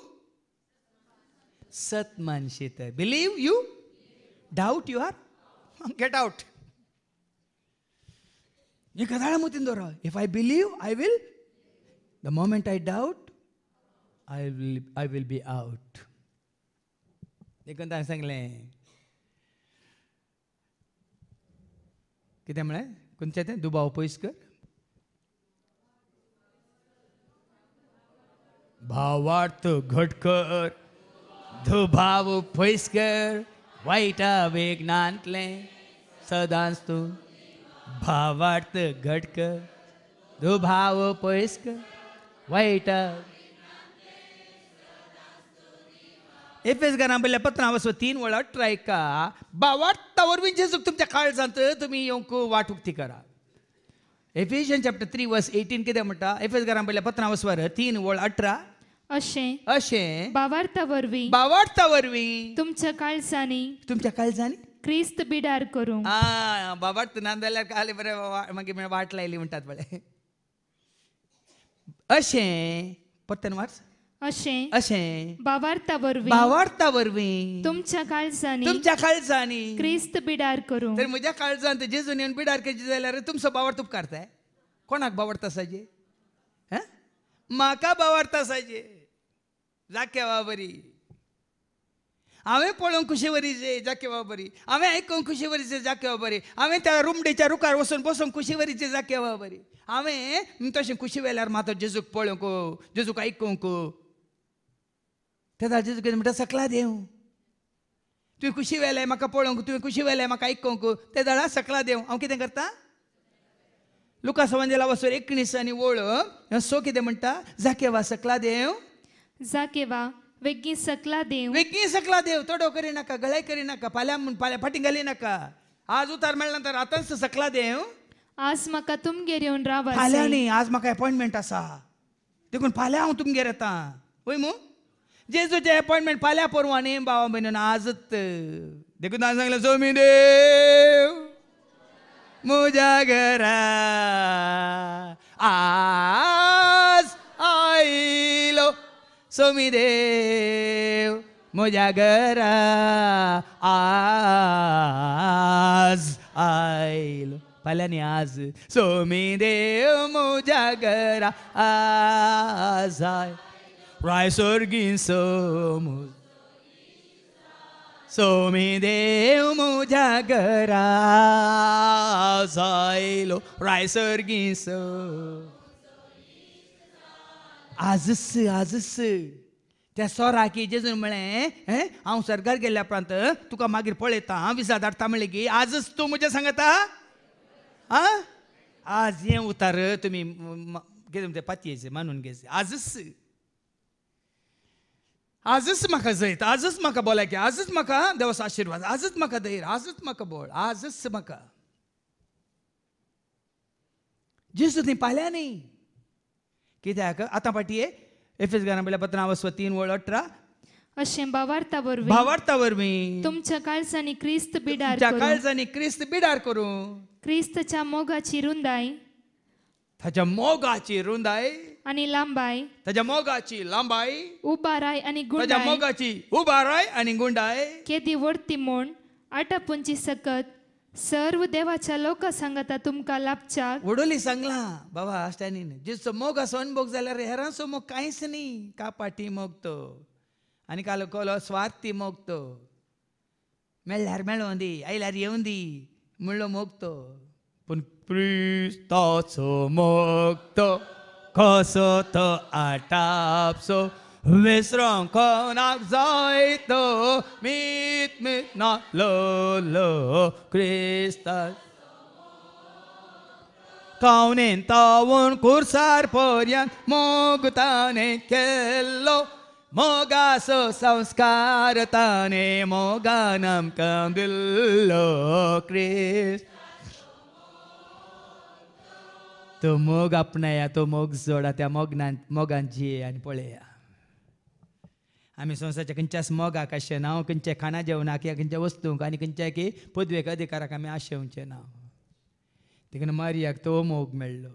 सत मानशीत believe you doubt you are get out हे मोतीन दोर if I believe I will the moment I doubt I will I will be out देखून हांवें सांगलें कितें म्हळें खंयचें तें दुबाव पयस कर भावार्थ घट कर दुभाव फैसकर वाईटा वेगनांतले सदांच तू भावार्थ घटक दुभाव पयसकर वाईटा घरां पयल्या पत्रां वचो तीन वळा अठरा एका बावार्था वरवीं जेजूक तुमच्या काळजांत तुमी येवंक वाट उक्ती करा Ephesians chapter three verse eighteen कितें म्हणटा एफेसगारा पयल्या पत्रां वचवर तीन वळ अठरा अशें अशें बावार्ता वरवीं बावार्ता वरवीं तुमच्या काळजांनी तुमच्या काळजांनी क्रिस्त बिडार करूं आ बावार्थ ना जाल्यार काल बरें वा- मागीर वाट लायली म्हणटात पळय अशें परतन वाच अशें अशें बावार्ता वरवीं बावार्ता वरवीं तुमच्या काळजांनी तुमच्या काळजांनी क्रिस्त बिडार करूं तर म्हज्या काळजांत जेजून येवन बिडार केजी जाल्यार तुमचो बावार तुप करताय कोणाक बावार्थ आसाजे म्हाका बावार्थ आसाजे जाके बाबरी हांवें पळोवंक खुशी वरीचे जाके बाबरी हांवें आयकूंक खुशी वरीचे जाके बाबरी हांवें त्या रुमडेच्या रुखार वचून बसून खुशी वरीचे जाके बाबरी हांवें तशें खुशी वेल्यार मातो जेजूक पळोवंक जेजूक आयकूंक तेदा जेजूक म्हणटा सकला देव तुवें खुशी वेले म्हाका पळोवंक तुवें खुशी वेले म्हाका आयकूंक ते धाडा सकला देव हांव कितें करता लुका संबंदेला वचून एकणीस आनी ओळ सो कितें म्हणटा जाके वा सकला देव जाकेवा वेग्गी सकला देव वेगळी सकला देव तो करी नका गळे करी नका पाल्या पाल्या फाटी घाली नका आज उतार म्हणल्यानंतर आतांच सकला देव आज म्हाका तुमगेर येवन रावा फाल्यांनी आज मका अपॉइंटमेंट असा देखून फाल्यां हांव तुमगेर येता होय मू जे अपॉइंटमेंट फाल्यां परवा न्ही बाबा भयणीन आजत देखून आज सांगलें मी देव मुज्या घरा आ सुमिदेव मुजागरा आज आयल पलनी आज सोमिदेव मुजागरा आज आय रायसोर्गीन सोमू सोमिदेव मुझ्या घरा जायलो रायसोर्गी सो आजस आजस त्या सोराकी जेजून म्हळें हे हांव सरकार गेल्या उपरांत तुका मागीर पळयता हांव विसा धाडटा म्हणलें की आजच तूं म्हजें सांगता आं आज हे उतार तुम्ही कितें म्हणजे पातयेचे मानून घेचे आजच आजच म्हाका जैत आजच म्हाका बोलायकी आजच म्हाका देवस आशिर्वाद आजच म्हाका धैर्य आजच म्हाका बोल आजच म्हाका जेजू न्ही पाल्या न्ही कित्याक आतां फाटीये एफेस घरांबेल्या पत्रां वसव तीन वळ अठरा अशें भावार्था वरवीं भावार्था वरवीं तुमच्या काळजांनी क्रिस्त बिडार तुमच्या काळजांनी क्रिस्त बिडार करूं क्रिस्तच्या मोगाची रुंदाय ताच्या मोगाची रुंदाय आणि लांबाय ताच्या मोगाची लांबाई उबाराय आणि ताच्या गुंडाय मोगाची उबाराय आणि गुंडाय केदी वरती मोण आटापुंची सकत सर्व देवाच्या लोकसंगता तुमका लाभच्या वडोली सांगला बाबा आश्टानीन जे मोग असो अनभोग जाल्यार हेरांचो मोग कांयच न्ही कापाटी मोगतो आनी कालो कोलो स्वार्थी मोगतो मेळ्ळ्यार मेळो दी आयल्यार येवन दी म्हणलो मोगतो पूण प्रिस्ताचो मोगतो कसो तो आटापसो Visram konak zaito mit mit na lo lo Krista. Kaun in taun kursar poryan mogtane kello moga so samskar tane moga nam lo Krista. Tu mog apnea, tu mog zora, te mog mogan jie ani polea. आमी संसाराच्या खंयच्या स्मोगाक आसचे ना खंयच्या खाणा जेवणाक या खंयच्या वस्तूंक आनी खंयच्याय पदवेक अधिकाराक आमी आशेवचे ना तिकडे मारियाक तो मोग मेळ्ळो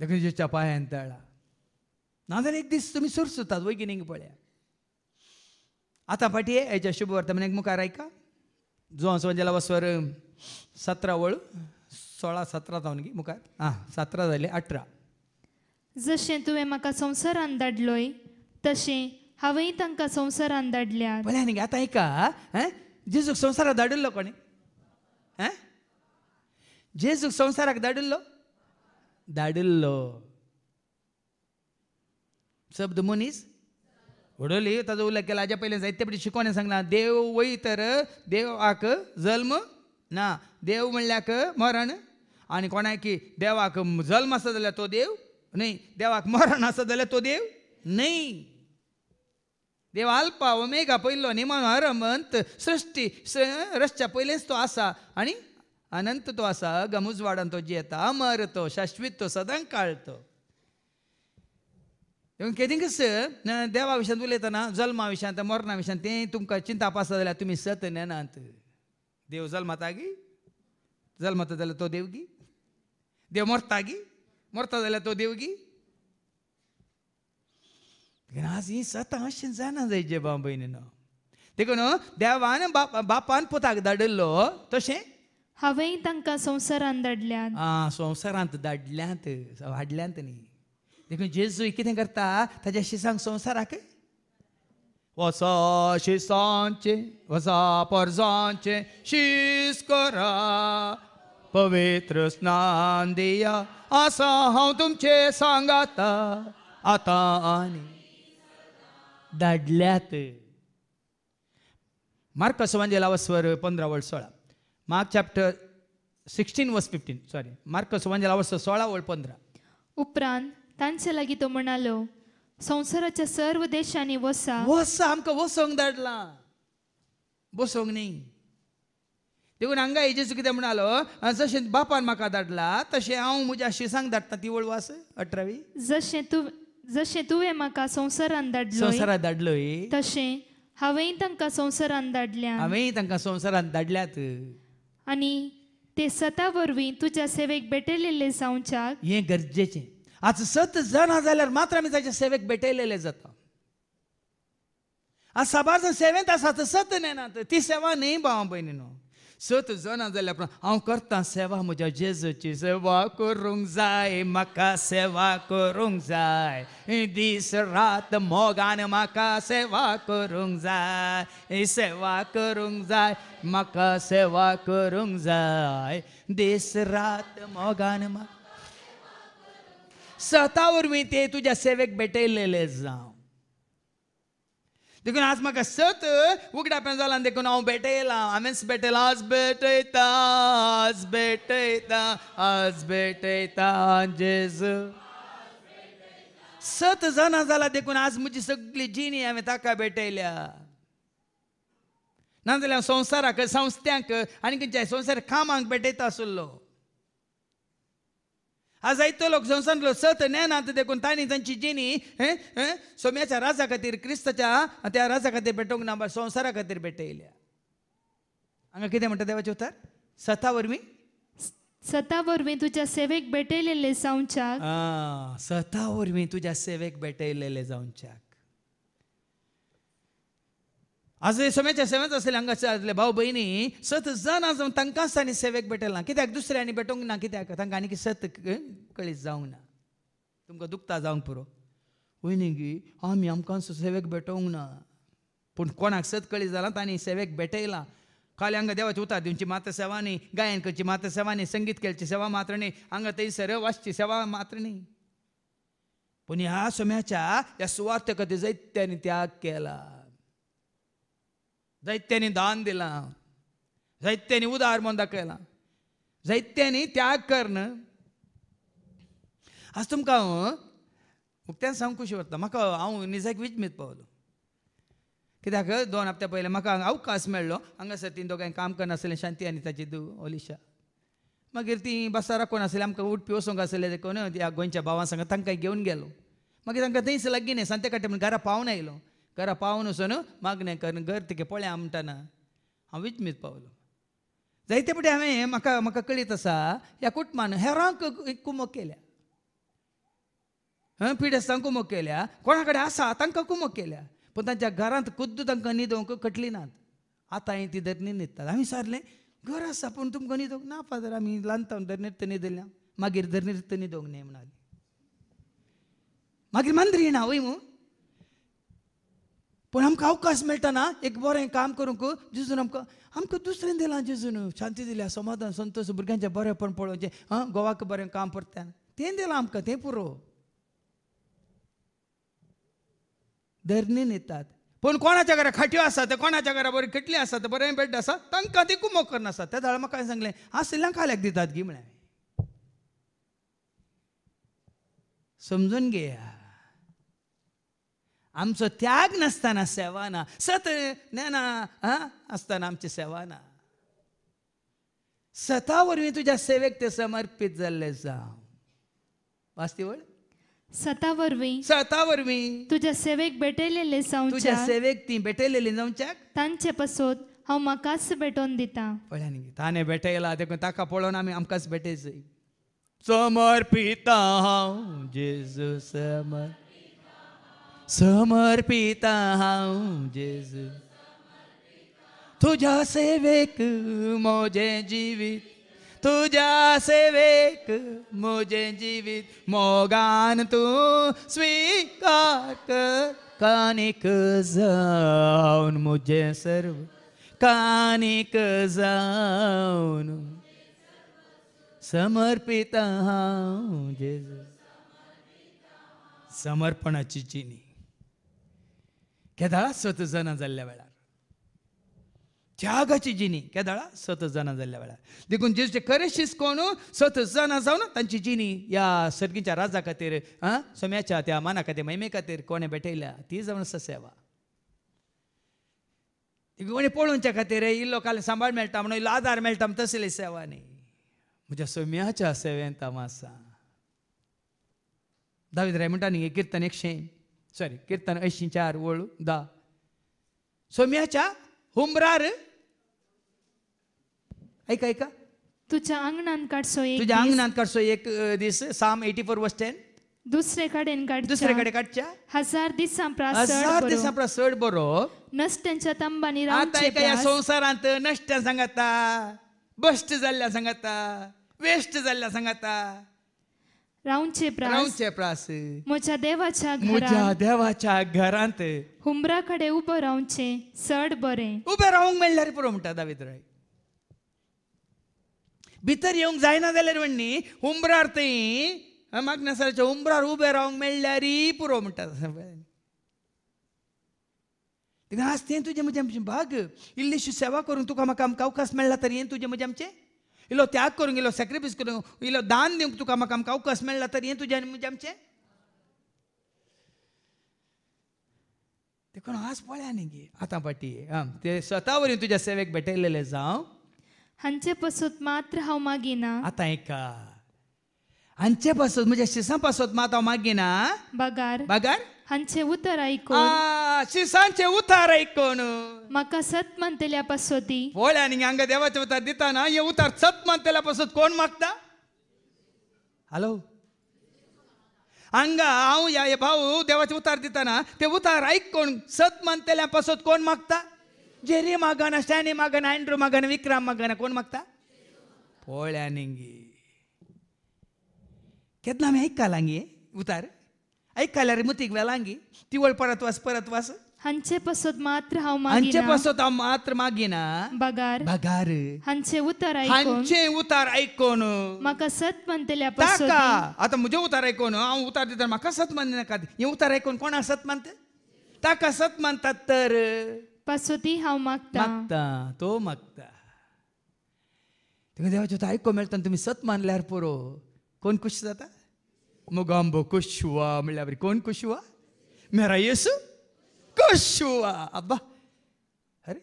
देखून जेच्या पांयान तळा नाजाल्यार एक दीस तुमी सुरसुतात वैगिनीक पळया आतां फाटी हेच्या शुभ म्हणजे मुखार आयका जो असो जेला वसवर सतरा वळ सोळा सतरा जावन मुखार आं सतरा जाले अठरा जशें तुवें म्हाका संवसारान धाडलोय तसे हवे तांकां संवसारान दाडल्या भले न्ही आतां आयका जेजूक संवसाराक धाडिल्लो कोणी जेजूक संवसाराक धाडिल्लो धाडिल्लो शब्द मनीस उडोली ताजो उल्लेख केला हाज्या पयलीं जायते पटी शिकोवणें सांगलां देव तर देवाक जल्म ना देव म्हणल्याक मरण आनी की देवाक जल्म आसा जाल्यार तो देव न्हय देवाक मरण आसा जाल्यार तो देव न्हय देव आल्पा ओमेगा पयलो निमानो अंत सृष्टी रसच्या पहिलेच तो असा आणि अनंत तो असा गमुजवाडान तो जेता अमर तो शाश्वत तो सदां काळ तो केदिंकच देवा विशयान उलयताना जल्मा विशांत मरणा विशयान ते तुमकां चिंता आसा जाल्यार तुमी सत नेनात देव जल्माता गी जल्माता जाल्यार तो देवगी देव मरता गी मरता जाल्यार तो देवगी लेकिन आज अशें जाणा जाय जेबा न्हू देखून देवान बाप बापान पुताक धाडिल्लो तशें हांवें तांकां संवसारान धाडल्यात आं संवसारांत धाडल्यांत हाडल्यांत न्ही देखून जेजू कितें करता ताच्या शिसांक संवसाराक वसा शिसांचे वसा परजांचे शी करा पवित्र स्नान दिया आसा हांव तुमचे सांगाता आतां आनी दडल्यात मार्क कसोवांजे म्हणजे लावस्वर पंधरा वळ सोळा Mark chapter sixteen verse fifteen sorry Mark कसोवांजे म्हणजे लावस्वर सोळा वळ पंधरा उपरांत तांचे लागी तो म्हणालो संसाराच्या सर्व देशांनी वसा वसा आमकां वसोंक धाडला बसोंक न्ही देखून हांगा एजेस कितें म्हणालो जशें बापान म्हाका धाडला तशें हांव म्हज्या शिसांक धाडटा ती वळ वास अठरावी जशें तूं जशें तुवें म्हाका संवसारान अंदाडलो संसार अंदाडलो तशें हांवेंय तांकां संवसारान धाडल्या हांवेंय तांकां संवसारांत धाडल्यात आनी ते सता वरवीं तुज्या सेवेक भेटेलेले जावच्याक हें गरजेचें आज सत जाणा जाल्यार मात्र आमी ताच्या सेवेक भेटयलेले जाता आज साबार सेवेंत आसा तर सत नेनात ती सेवा न्ही भावा न्हू Szótozonanzellepron, hawn kartan szeva, hogy a Jézusi szeva korungzai, maka szeva korungzai, díszrát magán maka szeva korungzai, szeva korungzai, maka szeva korungzai, díszrát magán maka. स्वतःवर मी ते तुझ्या सेवेक भेटेल जावं De când ați mă căsăt, ă, ugrea pe zala de când au betela, am mers betela, ați beteta, ați beteta, ați beteta, angez. Săt zana zala de când ați mugi să gliginii, am etat ca betelea. N-am zis, am sonsara, că s-au stea, că anică ce ai sonsara, cam am betetasul lor. आज आयतो लोक संसार लोक सत नेनात देखून ताणी तांची जिणी सोम्याच्या राजा खातीर क्रिस्तच्या त्या राजा खातीर भेटोक ना संवसारा खातीर भेटयल्या हांगा कितें म्हणटा देवाचे उतर सता वरवीं सता वरवीं तुज्या सेवेक भेटयलेले जावच्या सता वरवीं तुज्या सेवेक भेटयलेले जावच्या आज समेच्या सेवेच आसले हांगासले भाऊ बहिणी सत जण आज तांकांच आनी सेवेक भेटेल ना कित्याक दुसऱ्यांनी भेटूंक ना कित्याक तांकां आनी सत कळीत जावंक ना तुमकां दुखता जावंक पुरो वयनी गी आमी आमकां सेवेक भेटोवंक ना पूण कोणाक सत कळीत जालां तांणी सेवेक भेटयलां काल हांगा देवाची उतार दिवची माता सेवानी गायन करची माता सेवानी संगीत केलची सेवा न्ही हांगा थंय सर वाचची सेवा न्ही पूण ह्या सोम्याच्या ह्या सुवार्थ कथे जैत्याने त्याग केला दैत्याने दान दिला दैत्याने उदार म्हणून दाखवला दैत्याने त्याग करणं आज तुमकां हांव मुक्त्यान सांगूंक खुशी वाटता म्हाका हांव निजाक विजमीत पावलो कित्याक दोन हप्त्या पयले म्हाका हांगा अवकाश मेळ्ळो हांगासर तीन दोगांय काम करनासलें शांती आनी ताची दू ओलिशा मागीर तीं बसारा कोण आसले आमकां उठ पिवसोंक आसलें कोण ह्या गोंयच्या भावां सांगा तांकां घेवन गेलो मागीर तांकां थंयच लागीं न्हय सांते काटे म्हण घरा पावून आयलो घरा पावन सोन मागणें कर घर तिगे पळया आमटाना हांव विचमीत पावलो जायते पटी हांवें म्हाका म्हाका कळीत आसा ह्या कुटुंबान हेरांक कुमो केल्या हं पिडेस्तांक कुमक केल्या कोणा कडेन आसा तांकां कुमो केल्या पूण तांच्या घरांत खुद्द तांकां न्हिदोवंक कटली नात आतां हांयें ती धर न्हिदतात आमी सारलें घर आसा पूण तुमकां न्हिदोवंक ना फादर आमी ल्हानतावन धर न्हिदता न्हिदल्या मागीर धर न्हिदता न्हिदोवंक न्ही म्हणाली मागीर मांद्री ना वय म्हूण पण आमकां अवकाश मेळटाना एक बरें काम करूंक जिजून आमकां आमकां दुसरें दिलां जिजून शांती दिल्या समाधान संतोश भुरग्यांचें बरेंपण पळोवचें हां गोवाक बरें काम करता तें दिलां आमकां तें पुरो धरणीन येतात पण कोणाच्या घरा खाट्यो आसा ते कोणाच्या घरा बरी किटली आसा ते बरें बेड आसा तांकां ते कुमो करनासतात त्या झाडां म्हाका सांगलें आसल्या खाल्याक दितात गी म्हळ्यार समजून घेया आमचो त्याग नसताना सेवा ना सत ज्ञाना हा आसतना आमची सेवा ना सता तुझ्या सेवेक ते समर्पित झाले जावं वास्तिवळ सता वरवीं सता वरवीं तुज्या सेवेक भेटयलेले तुज्या तुझ्या सेवेक ती भेटयलेली जाऊन तांचे पसोत हांव म्हाकाच भेटोवन दिता पळ्या न्ही ताणें भेटयला देखून ताका पळोवन आमी आमकांच भेटयचय समर्पिता हांव जेजू समर समर्पित हाऊ जेजू तुझ्या सेवेक मोजे जीवित तुझ्या सेवेक मोजे जीवित मोगान तू स्वीकार कर कानिक जाऊन मुझे सर्व कानिक जाऊन समर्पित हाऊ जेजू समर्पणाची चिनी केदळा सत जना जाल्ल्या वेळार त्यागाची जिनी केदळा सत जना जाल्ल्या वेळार देखून जेचे खरे कोण सत जाणां जावन तांची जिनी या सर्गीच्या राजा खातीर आं सोम्याच्या त्या माना खातीर महिमे खातीर कोणे भेटयल्या ती जावन आसा सेवा कोणी पळोवच्या खातीर इल्लो काल सांबाळ मेळटा म्हणून इल्लो आदार मेळटा म्हण तसली सेवा न्ही म्हज्या सोम्याच्या सेवेंत हांव आसा दावीद म्हणटा न्ही कीर्तन एकशें सॉरी कीर्तन ऐंशी चार ओळ दा सोम्याच्या हुमरार ऐका ऐका तुझ्या अंगणात काढसो एक तुझ्या अंगणात काढसो एक दिस psalm eighty four verse ten दुसरे कडेन काढ दुसरे कडे काढच्या हजार दिसा हजार दिसां प्रास चड बरो नसत्यांच्या तंबानी आतां रावचे एका ह्या प्रास. संवसारांत सांगता सांगाता बश्ट जाल्ल्या सांगता वेस्ट झाल्या सांगता राऊंडचे प्रास देवाच्या घरांत उभं सड बरें रावंक मेळल्यार पुरो म्हणटा जायना जाल्यार म्हणणी हुमरार थंय हा, मागनासराच्या उबे रावंक मेळल्यारय पुरो म्हणटा आस तें तुजें भाग इल्लीशी सेवा करून तुका म्हाका आमकां अवकाश मेळ्ळा तर तुजें म्हजें आमचें इलो त्याग करून इलो सॅक्रिफायस करून इलो दान दिवंक तुका म्हाका आमकां अवकाश मेळ्ळा तर हें तुज्यान म्हणजे आमचें देखून आज पळया न्ही आतां फाटी ते स्वता तुझ्या तुज्या सेवेक भेटयलेले जावं हांचे पासून मात्र हांव मागिना आतां ऐका हांचे पासून म्हणजे शिसा पासून मात हांव मागिना बगार बगार हांचे उतर आयकून शि सांचे उतार आयक कोण म्हाका सतमं तेल्या पसोती पोळ्या निंगे हांगा देवाचे उतार दिताना हें उतार सतमं तेला कोण मागता हॅलो हांगा हांव या भाऊ देवाचे उतार दिताना ते उतार आयक कोण सत मानतेल्या कोण मागता जेरी मागना स्टॅणी मागना एंड्रू मागान विक्रम मागना कोण मागता पोळ्या निंगी केतना मागीर आयकालांगे उतार ऐकायला रे मुतीक वेलांगी तिवळ परत वास परत वास हंचे पसोत मात्र हाव मागिना हंचे पसोत मात्र मागिना बगार बगार हंचे उतार ऐकून हंचे उतार ऐकून माका सत म्हणतल्या पसोत ताका आता मुझे उतार ऐकून हांव उतार दिता माका सत म्हणने नका हे उतार ऐकून कोणा सत म्हणते ताका सत म्हणतात तर पसोती हाव मागता मागता तो मागता तुम्ही देवाचे ऐकू मेळटा तुम्ही सत मानल्यार पुरो कोण खुश जाता मुगांबो कुशुवा మళ్ళీ कोण कुशुवा मेरा మేరా యేసు కుషువా अरे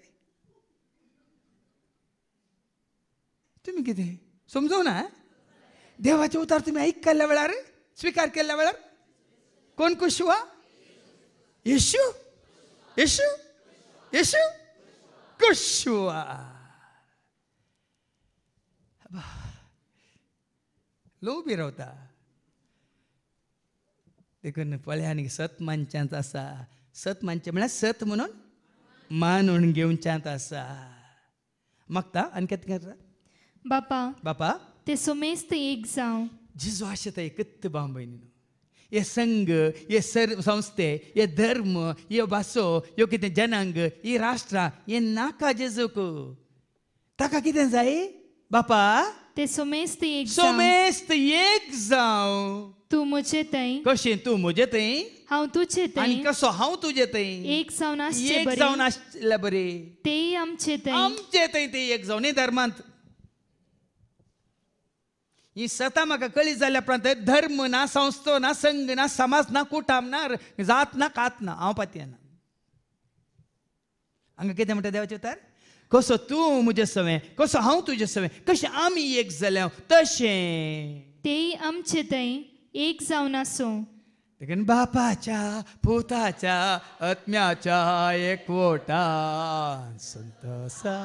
तुम्ही किती समजव ना देवाचे उतार तुम्ही ऐकल्या वेळार स्वीकार केल्या वेळार कोण कुशुवा येशू येशू येशू कुशुवा लो बी रवता देखून पळ्या आनी सत मानशांत आसा सत मानचे म्हळ्यार सत म्हणून मान म्हणून घेवच्यांत आसा मागता आनी कितें करता बापा बापा ते सोमेस्त एक जावं जिजू आशिता एकत्त भाव हे संघ हे सर संस्थे हे धर्म हे भासो ह्यो कितें जनांग ही राष्ट्रां हें नाका जेजूक ताका कितें जाय बापा ते सुमेस्त एक जाव एक जावं तू मुझे तई कशें तू मुझे तई हांव तुझे आनी कसो हांव तुझे तई एक जावन आसचे एक जावन बरे आसल्या बरें आमचे तई आमचे तई ते एक जावन धर्मांत ही सता म्हाका कळी झाल्या प्रांत धर्म ना संस्थो ना संघ ना समाज ना कुटाम ना जात ना कात ना हांव ना हांगा कितें म्हणटा देवाचे उतार कसो तूं म्हजे सवें कसो हांव तुजे सवें कशें आमी एक जाल्या तशें तेय आमचे थंय एक जावन आसूं देखून बापाच्या पुताच्या आत्म्याच्या एकवटा संतसा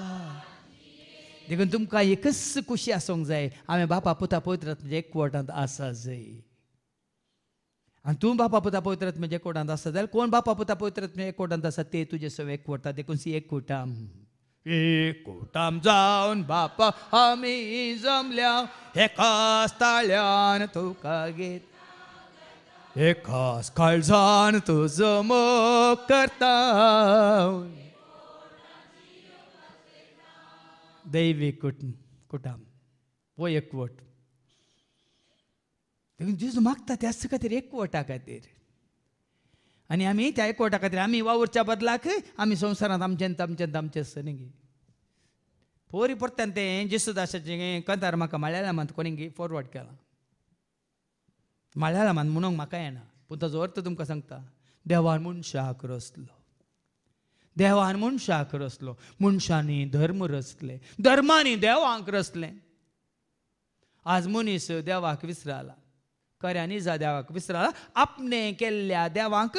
देखून तुमकां एकच खुशी आसूंक जाय हांवें बापा पुता पवित्रांत म्हणजे एकवटांत आसा जाय आनी तूं बापा पुता पवित्रांत म्हणजे एकवटांत आसा जाल्यार कोण बापा पुता पवित्रांत म्हणजे एकवटांत आसा ते तुजे सवय एकवटा देखून सी एकवटा एकोटाम जाऊन बापा आम्ही जमल्या हे खास ताळ्यान तुका घेत हे खास काळजान तुझं मोग करता दैवी कुट कुटाम वो एकवट देखून मागता त्याच खातीर एकवटा खातीर आणि आम्ही त्या एकवटा खातीर आमी वावुरच्या बदलाक आमी संवसारांत आमचें आमचें आमचे गे पोरी परत्यान ते जेसुदासाचें कंतार म्हाका मळ्यालामांत कोणी फॉरवर्ड केला मळ्यालामांत म्हणूंक म्हाका येना पूण ताजो अर्थ तुमकां सांगता देवान मनशाक रचलो देवान मनशाक रचलो मनशांनी धर्म रचले धर्मांनी देवांक रचले आज मनीस देवाक विसराला खऱ्यांनी जा देवाक विसराला आपणे केल्ल्या देवांक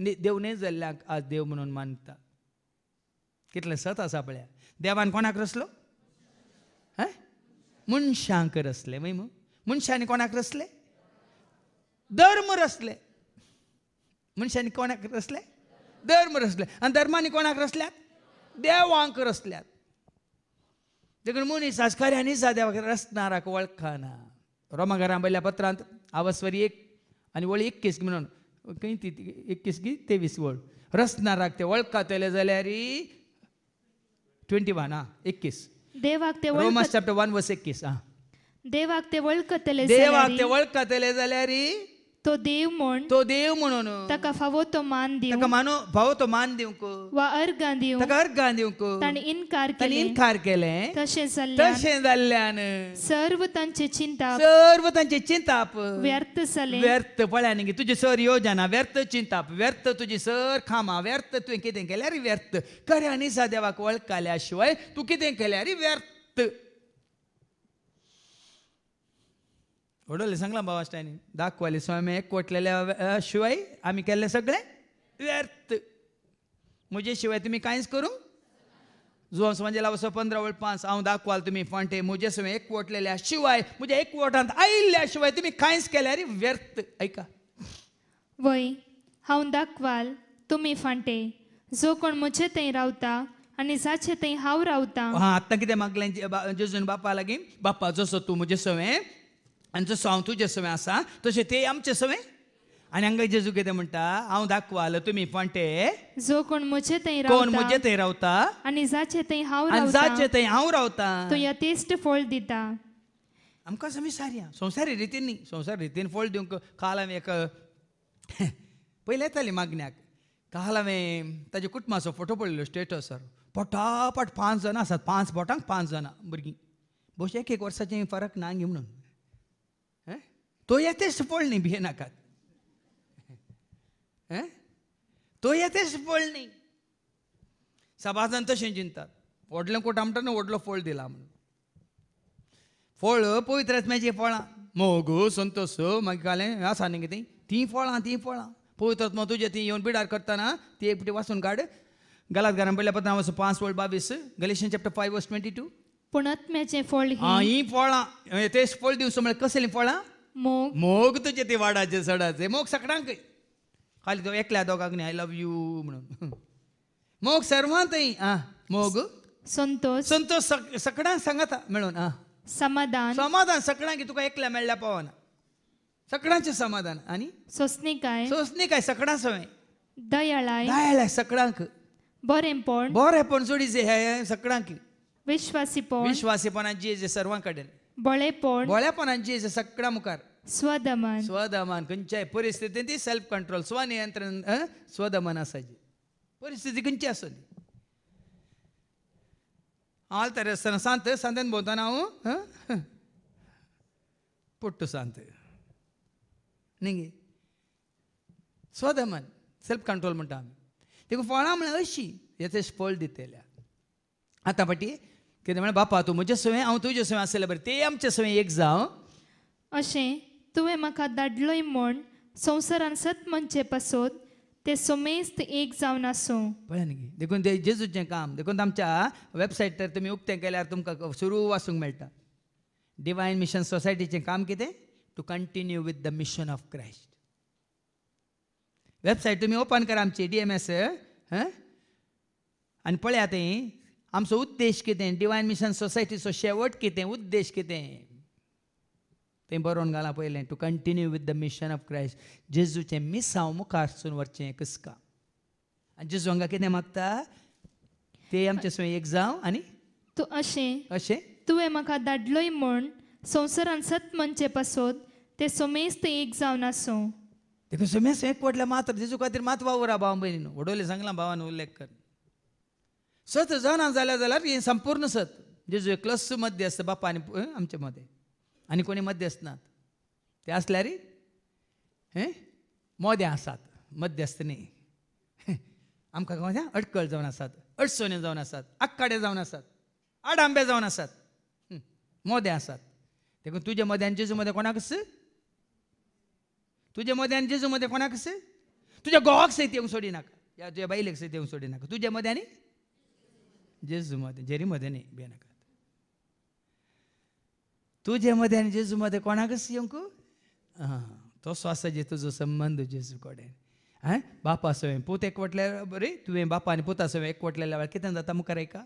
देव जाल्ल्याक आज देव म्हणून मानता कितले सत आसा पळया देवान कोणाक रचलो हं मनशांक रचले मागीर मनशांनी कोणाक रचले धर्म रचले मनशांनी कोणाक रचले धर्म रचले आनी धर्मांनी कोणाक रचल्यात देवांक रचल्यात देखून मनीस आज खऱ्या निसा देवाक रचणाराक वळखना घरांबल्या पत्रांत आवस्वरी एक आनी वळी एक केस म्हणून ती एकवीस की तेवीस वर्ड ते वळखा वळखातले जाल्यार ट्वेंटी वन आ एकवीस देवाक ते रोमस चॅप्टर वन वर्स एकवीस आ देवाक ते वळखतले देवाक ते वळखतले जाल्यार तो देव म्हण तो देव म्हणून ताका फावो तो मान देऊ ताका मानो फावो तो मान को वा अर्गां देऊ ताका अर्गां दिवंक इनकार इन्कार केले इनकार केले तशें जाल्ल्यान तशें जाल्ल्यान सर्व तांचे चिंता सर्व तांचे चिंताप व्यर्थ जाले व्यर्थ पळया न्ही तुझे सर योजना व्यर्थ चिंताप व्यर्थ तुझे सर खामा व्यर्थ तुवें कितें रे व्यर्थ खऱ्या आनी देवाक वळखाल्या शिवाय तूं कितें रे व्यर्थ बाबा सांगला बाबास्टायनी दाखवाले स्वामी एक कोटलेल्या शिवाय आम्ही केले सगळे व्यर्थ म्हजे शिवाय तुम्ही कांयच करू जो म्हणजे लावसो पंधरा वळ पाच हांव दाखवाल तुम्ही फांटे म्हजे एक एकवटलेल्या शिवाय एक वटांत आयिल्ल्या शिवाय तुम्ही कांयच केल्यार व्यर्थ ऐका वय हांव दाखवाल तुम्ही फांटे जो कोण म्हजे थंय रावता आणि जाचे थंय हांव रावता हा आतां किती मागलें जेजून बापा लागीं बाप्पा जसो तू म्हजे सवें आनी जो सांव जे सवय आसा तशें ते आमचे सवें आनी हांगा जेजू कितें म्हणटा हांव दाखवालो तुमी पण जो कोण म्हजे थंय कोण म्हजे थंय रावता आनी जाचे थंय हांव आनी जाचे थंय हांव रावता तो या टेस्ट फळ दिता आमकां समिसार्या संवसारी रितीन न्ही संवसार रितीन फळ दिवंक काल हांवें एक पयले येताली मागण्याक काल हांवें ताजे कुटुंबाचो फोटो स्टेटस सर पटापट पांच जाणां आसात पांच बोटांक पांच जाणां भुरगीं बशी एक एक वर्साचें फरक ना गे म्हणून तो भिये नाकात हैं तो येतेच फोडणी सभाजन तशें चिंतात व्हडलें कोटामटान व्हडलो फोळ दिला म्हणून फोळ पळयत रेस्म्याची फळां मोगो संतोस मागीर घालें आसा न्ही कितें तीं फळां तीं फळां पळयत रत्मा तुजें तीं येवन पिडार करताना ती एकटी वाचून काड गलात घरान पयल्या पत्रां वचून पांच वळ बावीस Galatians chapter five verse twenty two पूण आत्म्याचें फळ हां हीं फळां तेच फळ दिवचो म्हळ्यार कसलीं फळां मोग मोग तुझे ते वाडाचे सडाचे मोग सगळ्यांक खाली तो एकल्या दोगांक न्ही आय लव यू म्हणून मोग सर्वांतय आ मोग संतोष संतोष सग- सगळ्यांक सांगता मिळून समाधान समाधान सगळ्यांक तुका एकल्या मेळ्ळ्या पावना सगळ्यांचें समाधान आनी काय सोसनी काय सगळ्यां सवय दयाळाय दायला सगळ्यांक बरेपण बरें पण जोडी जे हे सगळ्यांक विश्वासीपण विश्वासीपणाची जे सर्वां बळेपण बळेपणांची सगळ्या मुखार स्वदमन स्वदमन खंयच्याय परिस्थितीन ती सेल्फ कंट्रोल स्वनियंत्रण स्वदमन आसाची परिस्थिती खंयची आसली हाल तर आसतना सांत सांतेन भोंवताना हांव पुट्टू सांत न्ही स्वदमन सेल्फ कंट्रोल म्हणटा आमी देखून फळां म्हळ्यार अशी येथे फळ दितेल्या आतां फाटी कितें म्हण बापा तूं म्हजे सवें हांव तुजे सवें आसलें बरें ते आमचे सवें एक जावं अशें तुवें म्हाका दाडलोय म्हूण संवसारान सत म्हणचे पासून ते सोमेस्त एक जावन आसूं पळय न्ही देखून ते जेजूचें काम देखून आमच्या तर तुमी उक्तें केल्यार तुमकां सुरू वाचूंक मेळटा डिवायन मिशन सोसायटीचें काम कितें to continue with the mission of Christ website तुमी ओपन करा आमची डी एम एस आनी पळयात आमचो उद्देश कितें डिवायन मिशन सोसायटीचो शेवट कितें उद्देश कितें तें बरोवन घालां पयलें to continue with the mission of Christ जेजूचें मिसांव मुखार सून व्हरचें कसका आनी जेजू हांगा कितें मागता ते आमचे सोय एक जावं आनी तूं अशें अशें तुवें म्हाका धाडलोय म्हूण संवसारान सत मनचे पासत ते सोमेस ते एक जावन आसूं देखून सोमेस एक म्हटल्यार मात्र जेजू खातीर मात वावर भाव न्हू व्हडोले सांगलां भावान उल्लेख कर सत जाणां जाल्यार जाल्यार हें संपूर्ण सत म्हणजे जे क्लस मध्य असतं बापा आणि आमच्या मध्ये आणि कोणी मध्य असणार ते आसल्यार हें मोदें आसात मध्यस्थ न्ही आमकां खंय अडकळ जावन आसात अडचण्यो जावन आसात आक्काडे जावन आसात आडांबे जावन आसात मोदें आसात ते तुझ्या मद्यान जेजू मदें कोणाक आस तुजे मद्यान जेजू कोणा कोणाक तुझ्या तुज्या घोवाक येऊन सोडी सोडिनाका या तुज्या बायलेक सयत सोडी नाका तुज्या मद्यानी जेजूमध्ये जेरीमध्ये न्ही बेनकात तुझे मध्ये आनी जेजू मध्ये कोणाकच येवंक आं तसो आसा जे तुजो संबंद जेजू कडे आं बापा पोत पूत एकवटल्यार बरी तुवें बापा पोता पुता एक एकवटलेल्या वेळ कितें जाता मुखार एका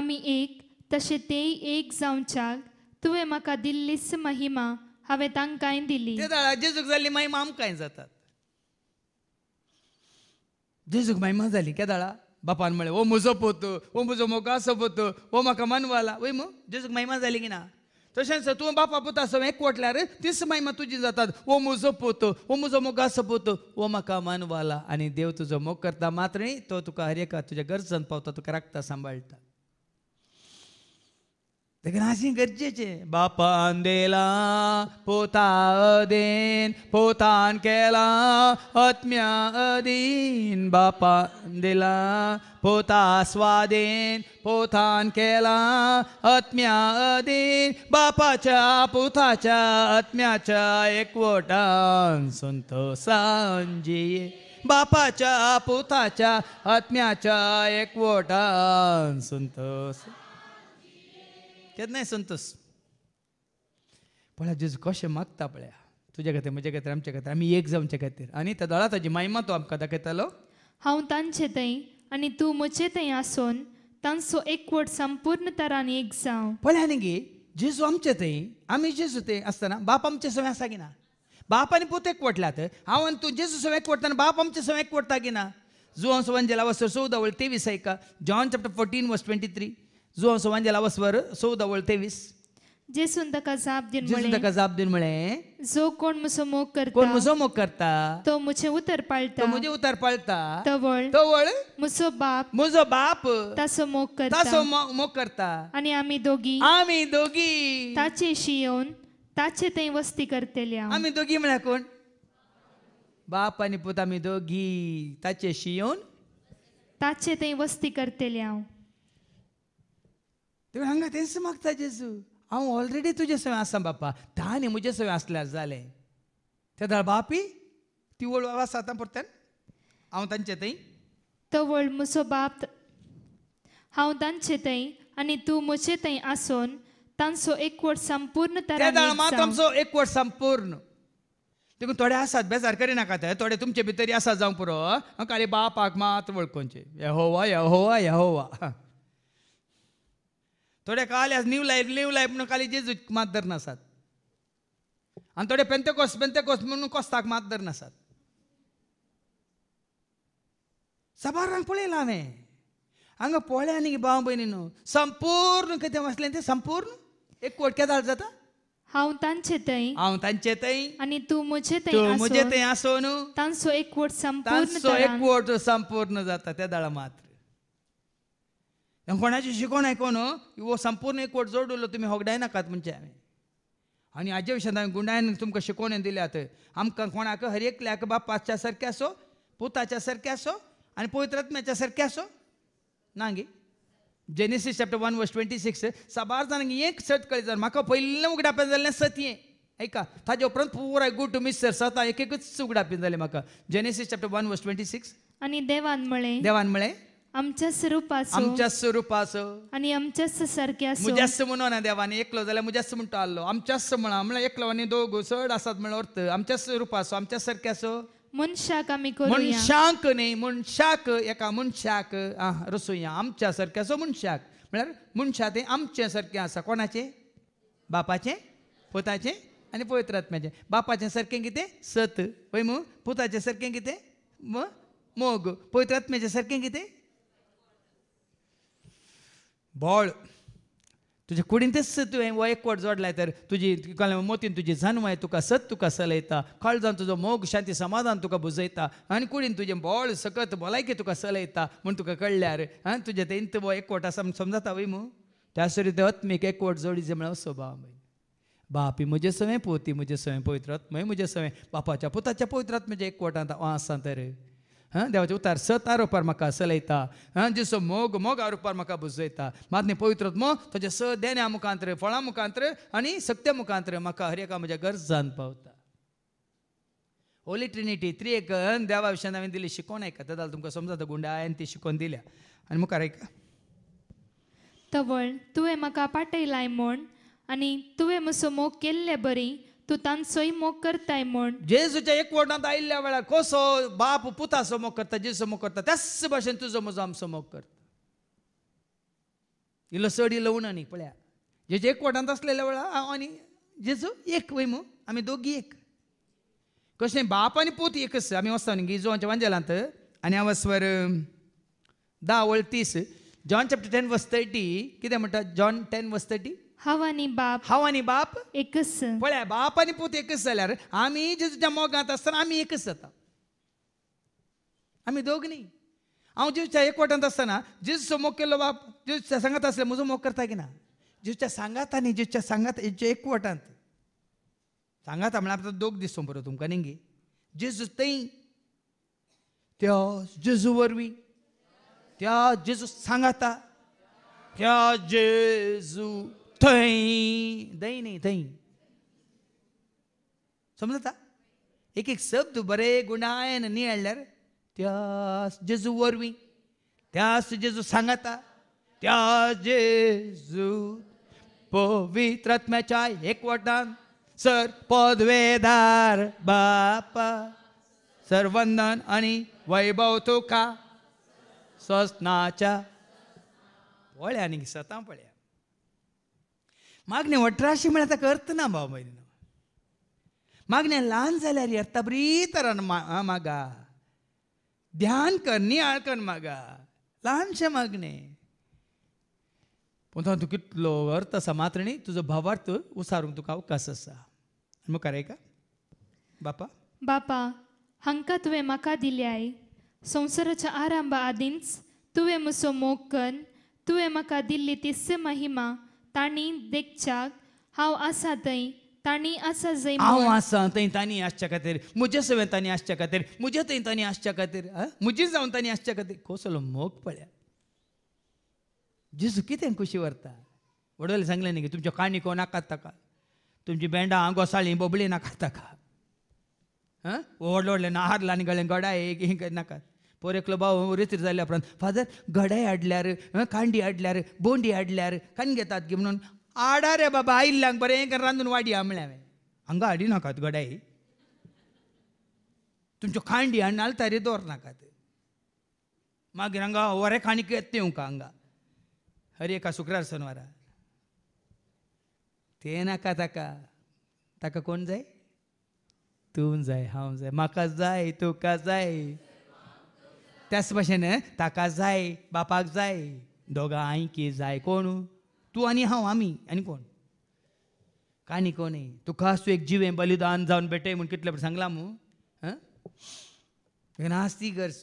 आमी एक तसे ते एक जावच्याक तुवें म्हाका दिल्लीस महिमा हांवें तांकांय दिली जेजूक जाल्ली महिमा आमकांय जातात जेजूक महिमा जाली केदाळा बापान म्हळे ओ म्हजो पोत ओ म्हजो मोगा असो पोत ओ म्हाका मानवाला वय मग जेजूक महिमा जाली की ना तशेंच तूं बापा पोता असो एक वटल्यार तीस महिमा तुजी जातात ओ म्हजो पोत ओ म्हजो मोगा असो पोतो ओ म्हाका मानवाला आनी देव तुजो मोग करता मात्र न्ही तो तुका हर एका तुज्या गरजान पावता तुका राखता सांबाळटा देखील असे गरजेचे बापान देला पोता अदेन पोतान केला आत्म्या अदीन बापान दिला पोता स्वादेन पोतान केला आत्म्या अदीन बापाच्या पोताच्या आत्म्याच्या एकवटान सांजी बापाच्या पोताच्या आत्म्याच्या एकवटान संतोष કે नाही संतोष पण जेज कशें मागता पळया तुज्या खातीर म्हज्या खातीर आमच्या खातीर आमी एक जावचे खातीर आनी त्या दळा ताजी मायमा तो आमकां दाखयतालो हांव तांचे थंय आनी तूं म्हजे थंय आसून तांचो एकवट संपूर्ण तरान एक जावं पळया न्ही गे जेजू आमचे थंय आमी जेजू थंय आसतना बाप आमचे सवय आसा की ना बाप आनी पूत एकवटला थंय हांव आनी तूं जेजू सवय एकवटतना बाप आमचे सवय एकवटता की ना जुवांस जेला वसर चवदा वळ तेवीस ऐका John chapter fourteen verse twenty three जो de lavas var souda volte vis. जेसुन तका जाप दिन मळे जाप जो कोण मुसो मोक करता कोण मुसो मोक करता तो मुझे उतर पाळता तो मुझे उतर पाळता तवळ तवळ मुसो बाप मुझो बाप तासो मोक करता तासो मोक करता आणि आम्ही दोगी आम्ही दोगी ताचे शियोन ताचे थंय वस्ती करतल्या आम्ही दोगी म्हळ्यार कोण बाप आणि पुत दोगी ताचे येऊन ताचे थंय वस्ती करतल्या देवून हांगा तेंच मागता जेजू हांव ऑलरेडी तुजे सवय आसा बापा न्ही म्हजे सवय आसल्यार जालें ते दळ बापी ती बाबा बाबा आतां परत्यान हांव तांचे थंय तो व्हड म्हजो बाप हांव तांचे थंय आनी तूं म्हजे थंय आसून तांचो एकवट संपूर्ण मात आमचो एकवट संपूर्ण देखून थोडे आसात बेजार करिनाका ते थोडे तुमचे भितर आसा जावं पुरो काले बापाक मात हो येहोवा येहोवा येहोवा थोडे काल्यास न्यू लाईफ न्यू लाईफ म्हणून काली जेजू मात धरनासात आणि थोडे पेंते कोस पेंते कोस म्हणून कोस्ताक मात धरनासात सभारांक पळयला हांवें हांगा पळ्या न्ही भाव भयणी न्हू संपूर्ण कितें वाचलें तें संपूर्ण एक कोट दाल जाता हांव तांचे थंय हांव तांचे थंय आनी तूं म्हजे थंय म्हजे थंय आसो न्हू तांचो एकवट संपूर्ण एक एकवट संपूर्ण जाता त्या दळा मात कोणाची शिकोण आयकोन हो संपूर्ण एक वट जोड उरलो तुमी होगडाय नाकात म्हणजे हांवें आनी आजे विशयान हांवें गुंडायन तुमकां शिकवण दिल्यात आमकां कोणाक हर एकल्याक बापाच्या सारख्या असो पुताच्या सारखे असो आणि पवित्रात्म्याच्या सारखे असो ना गे Genesis chapter one verse twenty six साबार जाणांक एक सत कळी म्हाका पयलें उगडापें जाल्लें हें आयका ताजे उपरांत पुराय गूड टू मिस्टर सता एक एकच उगडापें जालें म्हाका Genesis chapter one verse twenty six आनी देवान म्हळें देवान म्हळें आमच्या स्वरूपास आमच्या स्वरूपास आणि आमच्याच सारख्या असो जास्त म्हणून देवाने एकलो जाल्यार जास्त म्हणतो आलो आमच्याच म्हणा म्हणल्यार एकलो आनी दोग चड आसात म्हणल्यार अर्थ आमच्या स्वरूपास आमच्या सारख्या असो मनशाक आमी मनशाक न्ही मनशाक एका मनशाक रसोया आमच्या सारख्या असो मनशाक म्हळ्यार मनशा ते आमचे सारकें आसा कोणाचें बापाचें पोताचे आनी पवित्रात्म्याचे आत्म्याचें बापाचें सारकें कितें सत पळय मु पुताचें सारकें कितें मोग पवित्र आत्म्याचें सारकें कितें बोळ तुझे कुडींतच तुवें वो एकवट जोडलाय तर तुजी मोतीन तुजी जन्माय तुका सत तुका सलयता काळजान तुजो मोग शांती समाधान तुका बुजयता आनी कुडीन तुजें बोळ सकत भलायकी तुका सलयता म्हूण तुका कळल्यार आं तुजें ते इंत एकवट आसा म्हूण समजता वय मू त्या सोरी ते अत्मीक एकवट जोडीचें म्हळ्यार सोबा बापी म्हजे सवें पोती म्हजे सवें पवित्रात्मय म्हजे सवें बापाच्या पुताच्या पवित्रात्म्याच्या एकवटांत हांव आसा तर देवाचे उतार म्हाका చెబుతారు సతారో जसो मोग मोग आर उपार म्हाका పరమక బుజ్జైతా पवित्र ಪವಿತ್ರತ್ಮೋ तुझ्या स देण्या मुखांत्र फळां मुखांत्र आनी सत्य मुखांत्र म्हाका हर एका म्हज्या गरज जावन पावता होली ट्रिनिटी त्री एक देवा विशयान हांवें दिली शिकोवन आयकता जाल्यार तुमकां समजा गुंडा हांवें ती शिकोवन दिल्या आनी मुखार आयका तवळ तुवें म्हाका पाटयलाय म्हूण आनी तुवें म्हजो मोग केल्ले बरी तुतांचोय मोग करताय म्हण जेजूच्या एकवटांत आयिल्ल्या वेळार कसो बाप सो मोग करता जेजूचो मोग करता त्याच भाशेन तुजो म्हजो सो मोग करता इल्लो चड इल्लो उण आनी पळया जेजू एकवटांत आसलेल्या वेळार हांव आनी जेजू एक वय मू आमी दोगी एक कशें बाप आनी पूत एकच आमी वचता न्ही गिजोच्या वांजेलांत आनी हांव स्वर धा वळ तीस जॉन चॅप्टर टेन वस्तटी थर्टी कितें म्हणटा जॉन टेन वस्तटी थर्टी हांव आणि बाप हांव आणि बाप एकच पळ्या बाप आणि पूत एकच जाल्यार आमी जेजूच्या मोगात आसतना आमी एकच जाता आमी दोग न्ही हांव जेजूच्या एकवटांत आसतना जेजूचो मोग केल्लो बाप जेजूच्या सांगात आसले म्हजो मोग करता की ना जेजूच्या सांगात आनी जेजूच्या सांगात जेजूच्या एकवटांत सांगाता म्हळ्यार आतां दोग दिसो बरो तुमकां न्ही जेजू थंय त्या जेजू वरवीं त्या जेजू सांगाता त्या जेजू थई दही नहीं थई समजता एक एक शब्द बरे गुणायन निळल्यार त्यास जेजू वरवी त्यास जेजू सांगाता त्या जेजू पवित्र आत्म्याच्या एकवटान सर पदवेदार बापा सर वंदन आणि वैभव तुका स्वस्नाच्या पळ्या आनी सतां पळ्या मागणे अठराशे म्हणजे आता करत ना भाव मागण्या लहान ल्हान जाल्यार आत्ता बरी तरान मागा ध्यान कर आळकन मागा ल्हानशें मागणें पण तू कितलो अर्थ असा मात्र नाही तुझं भावार्थ उसारूंक तुका अवकाश आसा मुखार का बापा बापा हांकां तुवें म्हाका दिल्याय संवसाराच्या आरंभ आदींच तुवे मुसो मोकन तुवे तुवें म्हाका दिल्ली तिस्स महिमा ताणी देखच्याक हांव आसा थंय ताणी आसा जंय हांव आसा थंय तांणी आसच्या खातीर म्हजे सवें तांणी आसच्या खातीर म्हजे थंय तांणी आसच्या खातीर म्हजी जावन तांणी आसच्या खातीर कसलो मोग पडया जिजू कितें खुशी व्हरता वडोले सांगलें न्ही की तुमच्यो काणी कोण नाकात ताका तुमची बेंडां घोसाळीं बोबळी नाकात ताका व्हडले व्हडले नाहार आनी गळे गडा एक नाकात पोरेकलो भाव रेसीर जाल्या उपरांत फादर घडाय हाडल्यार कांडी हाडल्यार बोंडी हाडल्यार कान घेतात की म्हणून आडा रे बाबा आयिल्ल्यांक बरें रांदून वाडया म्हणलें हांवें हांगा हाडिनाकात घडाय तुमच्यो खांडी हाडून दवर नाकात मागीर हांगा वरें खाणी येता येवंक हांगा हर एका शुक्रार सोनवारा ते नाका ताका ताका कोण जाय तूं जाय हांव जाय म्हाका जाय तुका जाय त्याच भाशेन ताका जाय बापाक जाय दोगा आयकी जाय कोण हो? तूं आनी हांव आमी आनी कोण कानी न्ही कोण तुका तूं एक जिवें बलिदान जावन बेटे म्हूण कितले सांगलां मू देखून आस ती गरज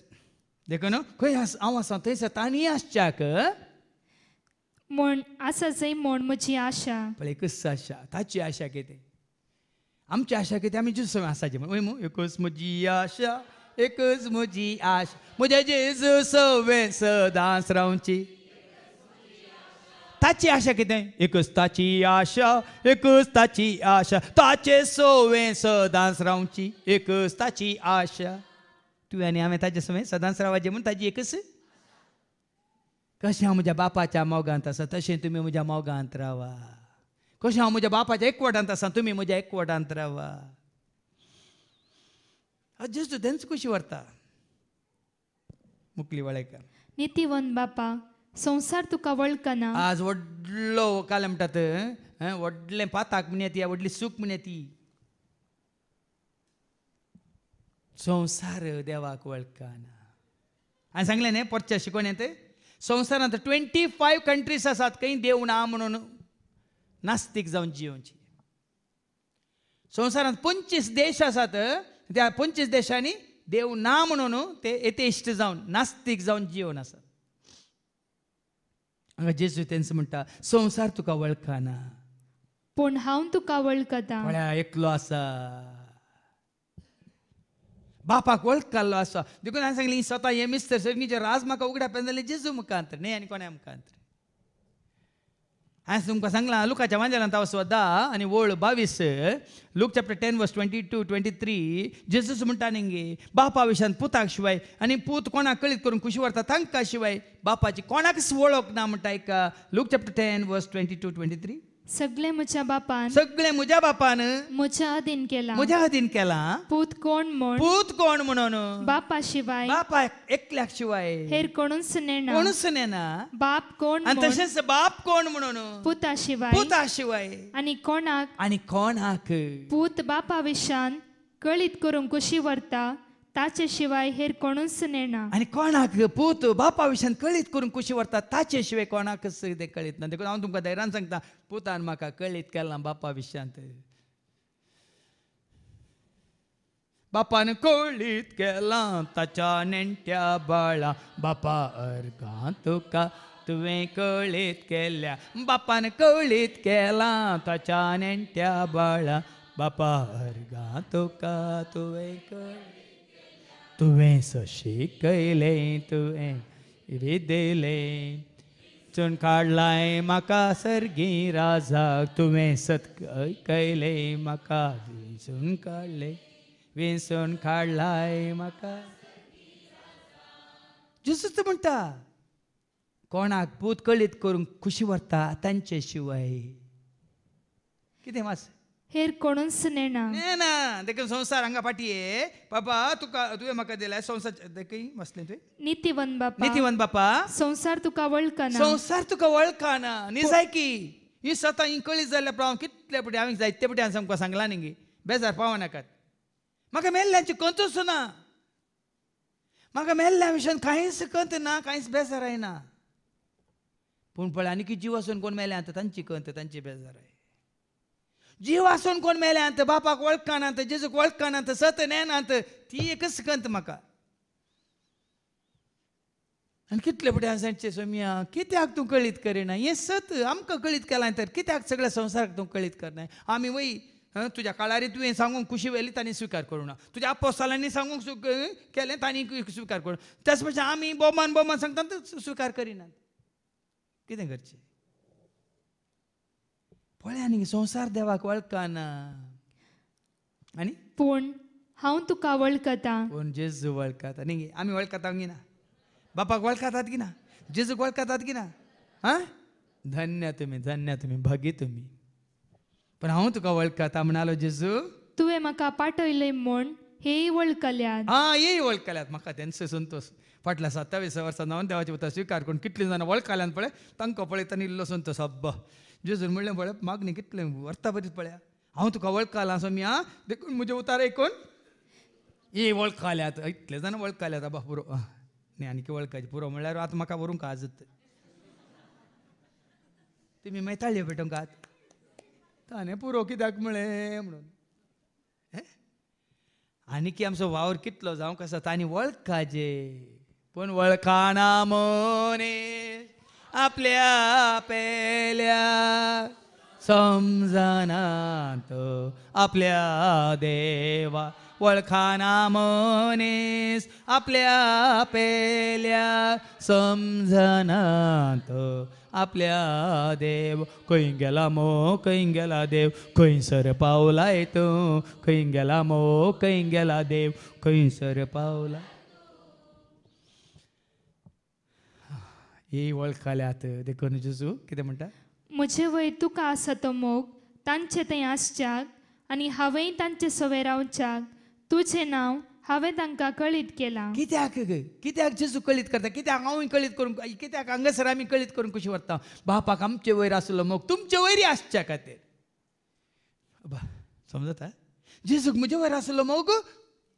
देखून खंय आस हांव आसा थंय सतांनी आसच्याक म्हण आसा जंय म्हण म्हजी आशा पळय कस आशा ताची आशा कितें आमची आशा कितें आमी जुस आसाचे म्हण एकच म्हजी आशा एकच म्हजी आश म्हज्या जेजू सवें सदांस रावची ताची आशा किती एकच ताची आशा एकच ताची आशा ताचे सोवे सदांस रावची एकच ताची आशा तू आणि आम्ही ताचे सोवे सदांस रावचे म्हणून ताजी एकच कशें हांव म्हज्या बापाच्या मोगांत आसा तशें तुमी म्हज्या मोगांत रावा कशें हांव म्हज्या बापाच्या एकवटांत आसा तुमी म्हज्या एकवटांत रावा ಅದೆಷ್ಟು ದೆನ್ಸ್ ಖುಷಿ ಬರ್ತಾ ಮುಕ್ಲಿ ಒಳಕ ನಿತಿವನ್ ಬಾಪ ಸಂಸಾರ तुका वळखना आज वडलो काल म्हणटात व्हडलें पाताक म्हण येती व्हडली सूख म्हण येती संसार देवाक वळखना हांवें सांगलें न्ही परच्या शिकोवन येते संवसारांत ट्वेंटी फायव कंट्रीज आसात काही देव ना म्हणून नास्तीक जावन जिवनची संवसारांत पंचवीस देश आसात त्या पंचवीस देशांनी देव ना म्हणून ते इष्ट जावन नास्तिक जावन जीवन आसा हांगा जेजू तेंचं म्हणटा संसार तुका वळखना पूण हांव तुका वळखता म्हळ्यार एकलो आसा बापाक वळखल्लो आसा देखून हांवें सांगलें स्वता हे मिस्तर सगळींचे राज म्हाका उगड्या पेंदले जेजू मुखांत न्ही आनी कोणा मुखांत्र आज तुमकां सांगलां लुकाच्या वांजलांत हांव स्वदा आनी ओळ बावीस Luke chapter ten verse twenty two twenty three जेजूस म्हणटा निंगे बापा विशान पुताक शिवाय आनी पूत कोणाक कळीत करून खुशी व्हरता तांकां शिवाय बापाची कोणाकच वळख ना म्हणटा एक Luke chapter ten verse twenty two twenty three सगळे म्हज्या बापान सगळे म्हज्या बापान अधीन केला अधीन केला पूत कोण म्हण पूत कोण म्हणून बापा शिवाय बापा एकल्याक शिवाय हेर कोणूच नेना कोणूच नेना बाप कोण आणि तशेंच बाप कोण म्हणून पुता शिवाय पुता शिवाय आणि कोणाक आणि कोणाक पूत बापा विशान कळीत करूंक कशी वरता ताचे शिवाय हेर कोणूच नेना आणि कोणाक पूत बापा विशयान कळीत करून कुशी व्हरता ताचे शिवाय कोणाकच ते कळीत ना देखून हांव तुमकां धैर्यान सांगता पुतान म्हाका कळीत केलां बापा विशयान बापान कळीत केलां ताच्या नेणट्या बाळा बापा अर्गां तुका तुवें कळीत केल्या बापान कळीत केलां ताच्या नेणट्या बाळा बापा अर्गां तुका तुवें कळ तुवें शिकयलें तुवें विदेले चुन काडलाय म्हाका सर्गी राजाक तुवें सत्कयले म्हाका विसून काडले विसून काडलाय म्हाका जेसूस म्हणटा कोणाक पूत कळीत करूंक खुशी व्हरता तांचे शिवाय कितें मात हेर कोणस नेना नेना देख संसार हांगा फाटीये बाबा तुका तुवें म्हाका दिलाय संसार देखई मसले तुवें नीतिवन बापा नीतिवन बापा संसार तुका वळखना संसार तुका का निजायकी हो. ही की ही कळीत इंकळी प्रमाण कितले पटी हांवें जायते पटी हांवें तुमकां सांगलां न्ही बेजार पावनाकात म्हाका मेल्ल्यांची कंतूच ना म्हाका मेल्ल्या मिशन कांयच कंत ना कांयच बेजार आयना पूण पळय आनी की जीव कोण मेल्या आतां तांची कंत तांची बेजार आय वासून कोण मेले आणत बापाक वळखान आणत जेजूक वळखान सत नेन ती एकच सकंत म्हाका आनी कितले फुडें हांव सांगचें सोम्या कित्याक तू कळीत करिना हें सत आमकां कळीत केलां तर कित्याक सगळ्या संवसाराक तू कळीत करना आमी वय तुज्या काळारी तुवें सांगूंक खुशी वेली तांणी स्वीकार करू ना तुज्या सालांनी सांगूंक केलें तांणी स्विकार करूं त्याच पेक्षा आमी बोमान बोमान सांगता स्विकार करिनात कितें करचें पळ्या न्ही देवाक वळखना आनी पूण हांव तुका वळखता पूण जेजू वळखता न्ही आमी वळखता की ना बापाक वळखतात की ना जेजूक वळखतात की ना आं धन्य तुम्ही धन्य तुम्ही भगी तुम्ही पण हांव तुका वळखता म्हणालो जेजू तुवें म्हाका पाठयलें म्हूण हेय वळखल्यात हां हे वळखल्यात म्हाका तेंचो संतोष फाटल्या सत्तावीस वर्सां जावन देवाची उतर स्विकार करून कितलीं जाणां वळखल्यान पळय तांकां पळयताना इल्लो संतोष अब्बा जेजून म्हणलें वळप मागणी कितलें बरीच पळया हांव तुका वळखालां स्वामी आं देखून म्हजे उतार ऐकून ए वळखाल्यात इतले जाण वळखाल्यात आबा पुरो न्ही आनी वळखायचे पुरो म्हणल्यार आतां म्हाका व्हरूंक आजत तुमी मेताळ्ळे पेटोवंक आत ताणें पुरो कित्याक म्हळें म्हणून आनी की आमचो वावर कितलो जावंक आसा तांणी वळखाचे पूण वळखाना मने आपल्या पेल्या समजनात आपल्या देवा वळखाना मनेस आपल्या पेल्या तो आपल्या देव खंय गेला मो खंय गेला देव खंयसर पावलाय पावला येतो खंय गेला मो खंय गेला देव खंयसर सर पावला ही वळखाले देखून जेजू कितें म्हणटा म्हजे वय तुका आसा तो मोग तांचे थंय आसच्याक आनी हांवेंय तांचे सवय रावच्याक तुजें नांव हांवें तांकां कळीत केलां कित्याक कित्याक जेजू कळीत करता कित्याक हांवूय कळीत करून कित्याक हांगासर आमी कळीत करून कशी व्हरता बापाक आमचे वयर आसलो मोग तुमचे वयरी आसच्या खातीर बा समजता जेजूक म्हजे वयर आसलो मोग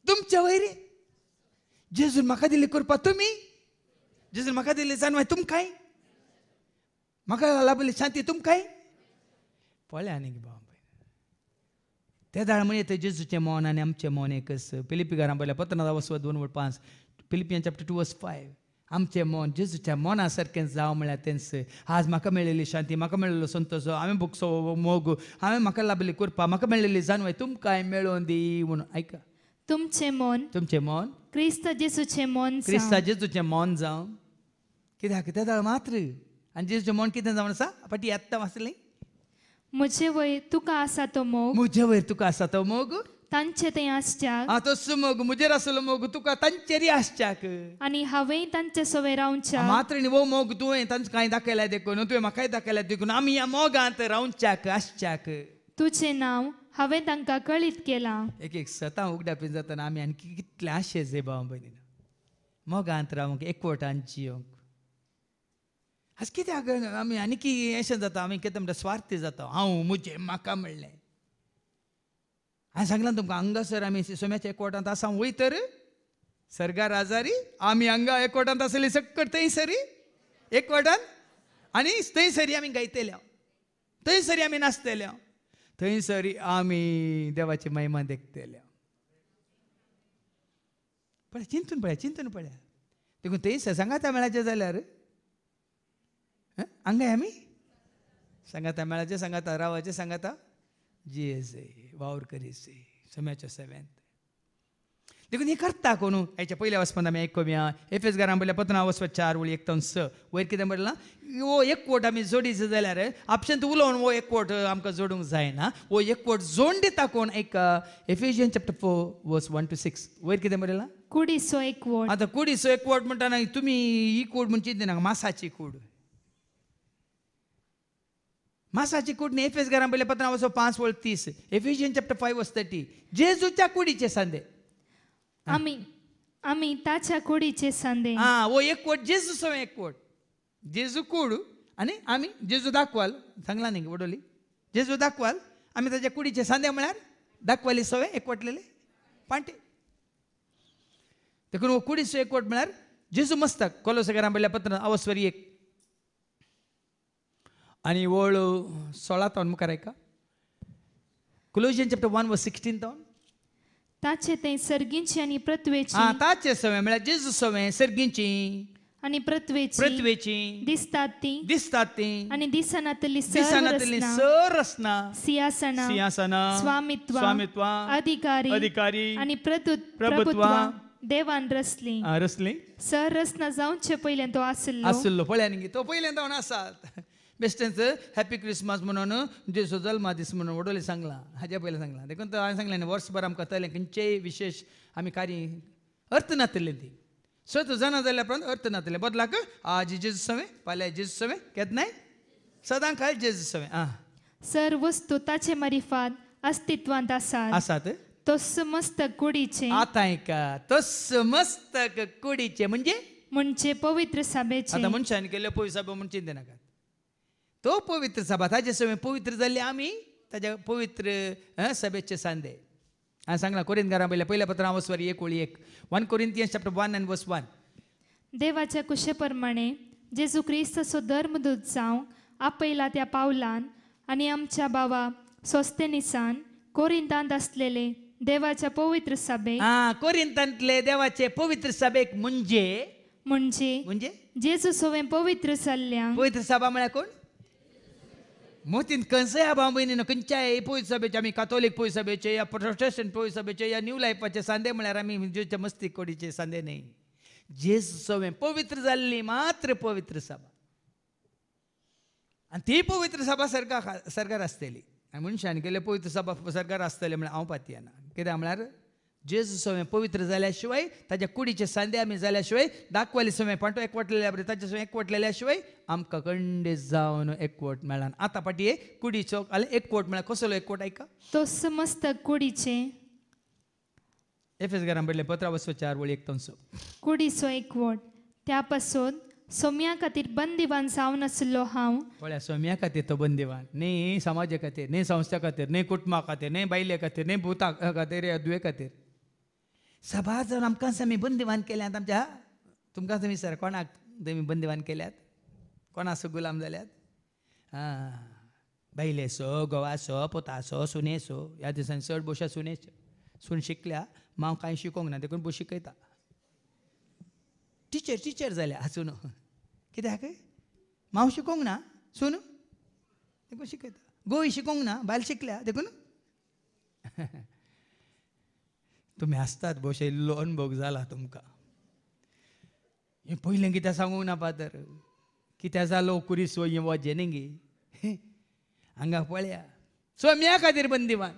तुमच्या वयरी जेजून म्हाका दिली करपा तुमी जिजन म्हाका दिल्ली जाणवाय तुमकां म्हाका लाभली शांती तुमकां पळ्या आनी बाबा ते झाड म्हणजे ते जेजूचे मौन आनी आमचें मौन एकच फिलिपी घरां पळयल्या पत्रां वसवत दोन वट पांच Philippians chapter two verse five आमचें मौन जेजूच्या मोना सारखें जावं म्हळ्यार तेंच आज म्हाका मेळिल्ली शांती म्हाका मेळिल्लो संतोश हांवें भुगसो हो, मोग हांवें म्हाका लाभली कोरपा म्हाका मेळिल्ली जाणवाय तुमकां मेळोवन दी म्हणून आयका तुमचें मौन तुमचें मौन Cristo Jesuce मन क्रिस्ता जेजूचें मन जावं कित्याक कितें जाण मात्र आनी जेजूचें मन कितें जावन आसा फाटी येता वाचलें म्हजे वयर तुका आसा तो मोग म्हजे वयर तुका आसा तो मोग तांचे ते आसच्याक आ तो सुमोग म्हजेर आसलो मोग तुका तांचेरी आसच्याक आनी हांवें तांचे सवय रावच्या मात्र न्ही वो मोग तुवें तांचे कांय दाखयला देखून तुवें म्हाकाय दाखयला देखून आमी ह्या मोगांत रावच्याक आसच्याक तुजें नांव हांवें तांकां कळीत केलां एक एक सतां पिंज जाताना आमी आणखी कितल्याशे जेबा बहिणीना मोगांत रावंक एकवटांची जियोंक आज कित्याक आमी आणखी अशें जाता आमी कितें म्हणटा स्वार्थी जाता हांव म्हजें म्हाका म्हणलें हांवें सांगलां तुमकां हांगासर आमी सोम्याच्या एकवटांत आसा वय तर सरगार आजारी आमी हांगा एकवटांत आसली थंय थंयसरी एकवटांत आनी थंयसरी आमी गायतेल्या सरी आमी नाचतेल्या थंयसरी आमी देवाची महिमा देखतेल्या पळया चिंतून पळया चिंतून पळया देखून थंय ससंगाता मेळाचें जाल्यार हांगाय आमी सांगाता मेळाचे सांगाता रावाचे सांगाता जी एस ए वावर करीस ए सम्याच्या सेवेंत देखून हे करता कोणू याच्या पयल्या वसपंत आमी एफ एस घरा पयल्या पत्रा वचपात चार ओळी एक तन स वयर कितें बरलां वो एक कोट आमी जोडीचं जाल्यार आपशेन तूं उलोवन वो एक कोट आमकां जोडूंक जायना वो एक कोट जोड दिता कोण एक Ephesians chapter four verse one two six वयर कितें बरयलां कुडीसो एक वोट आतां कुडीसो एक वोट ना तुमी ही कूड म्हणजे ना मासाची कूड मासाची कूड न्ही एस घरा पयल्या पत्रां वचो पांच वळ तीस Ephesians chapter five verse thirty जेजूच्या कुडीचे सांदे आम्ही आम्ही ఆమె తాచాకూడి చేసింది ఆ ఓ ఎక్కువ జేజు సమయం ఎక్కువ जेजू कोडू आणि आम्ही जेजू दाखवाल सांगला नाही वडोली जेजू दाखवाल आम्ही त्याच्या कुडीचे सांध्या म्हळ्यार दाखवाली सवय एकवटलेले पांटे ते करून हो कुडी सवय एकवट म्हळ्यार जेजू मस्तक कोलोसगराम पयल्या पत्र अवस्वरी एक आणि वळ सोळा तवन मुखार आहे का क्लोजन चॅप्टर वन व सिक्स्टीन तवन ताचे सर्गिंची आणि पृथ्वीची हा ताचे सवे म्हणजे सवे सर्गिंची आणि पृथ्वीची पृथ्वीची दिसतात ती दिसतात ती आणि दिसनातली दिसनातली सरसना सियासन सियासन स्वामित्व स्वामित्व अधिकारी अधिकारी आणि प्रभुत्व देवान रसली रसली सरसना जावनचे पयल्यान तो आसलो आसलो तो पहिल्यांदा जावन बेश्टेंचं हॅपी क्रिसमस म्हणून जे जल्मा दीस म्हणून वडोले सांगला हाज्या पयलें सांगलां देखून हांवें सांगलें वर्सभर आमकां कळतालें खंयचेय विशेष आमी कार्य अर्थ नातले ती सो तूं जाणा जाल्या उपरांत अर्थ नातलें बदलाक आज सवे फाल्यां सवे केदनाय सदां काल आ आं वस्तू ताचे मरिफात अस्तित्वांत आसा आसात तो समस्त कुडीचे आता ऐका तो मस्त कुडीचे म्हणजे म्हणजे पवित्र सभेचे आता मनशान केल्यो पवित्र सभा म्हण चिंते नाका तो पवित्र सभा ताचे सभे पवित्र झाले आम्ही त्याच्या पवित्र सभेचे सांदे सांग सांगलां कोरिंद घरा पयल्या पहिल्या पत्र हांव एक ओळी एक one Corinthians chapter one and verse one देवाच्या कुशे प्रमाणे जेजू सो धर्मदूत जावंक आपयला त्या पावलान आणि आमच्या बाबा निसान कोरिंतांत आसलेले देवाच्या पवित्र सभे आ कोरिंतांतले देवाचे पवित्र सभेक म्हणजे म्हणजे म्हणजे जेजू सोवे पवित्र सल्ल्या पवित्र सभा म्हळ्यार कोण मोतीन कसं या बांबुनीनं खंच्या आहे सभेचे आम्ही कॅथोलिक पोळी सभेचे या प्रोटेस्टन पोळी सभेचे या न्यू लाईफाचे सांदे म्हणल्यार आम्ही हिंदूच्या मस्ती कोडीचे सांदे नाही जे सवे पवित्र जाल्ली मात्र पवित्र सभा आणि ती पवित्र सभा सरकार सरकार आसतली आणि म्हणून शाण केले पवित्र सभा सरकार आसतले म्हणून हांव पातयेना कित्याक म्हळ्यार जेजू सोमे पवित्र झाल्याशिवाय ताज्या कुडीचे सांदे आमी झाल्याशिवाय दाखवले सोमे पांटो एकवटलेल्या बरे ताचे स्वयं एकवटलेल्याशिवाय आमकां कंडे जावन एकवट मेळान आतां पाटये कुडीचो आले एकवट मेळा कसलो एकवट आयका तो समस्त कुडीचे एफएस घरां बडले पत्रा बसो चार वळी एक तंसो कुडीचो एकवट त्या पासून सोम्या खातीर बंदिवान जावन आसलो हांव पळय सोम्या खातीर तो बंदिवान न्ही समाजा खातीर न्ही संस्था खातीर न्ही कुटुंबा खातीर न्ही बायले खातीर न्ही भुता खातीर या दुये खातीर सभा जर आमकां आमी बंदिवान केल्यात आमच्या तुमकां तुमी सर कोणाक तुमी बंदिवान केल्यात कोणासो गुलाम जाल्यात आं पोता सो सुने सो ह्या दिसांनी चड बोशा सुने सून शिकल्या मांव कांय शिकोंक ना देखून बो शिकयता टिचर टिचर जाल्या हासून कित्याक मांव शिकोंक ना सून देखून शिकयता गोवी शिकोंक ना बायल शिकल्या देखून तुमी बोश इल्लो अनुभव झाला तुमका हे पयलें कित्याक सांगूंक ना पातर कित्याक जालो कुरीस हे वजे न्ही गे हांगा पळया सोम्या खातीर बंदिवान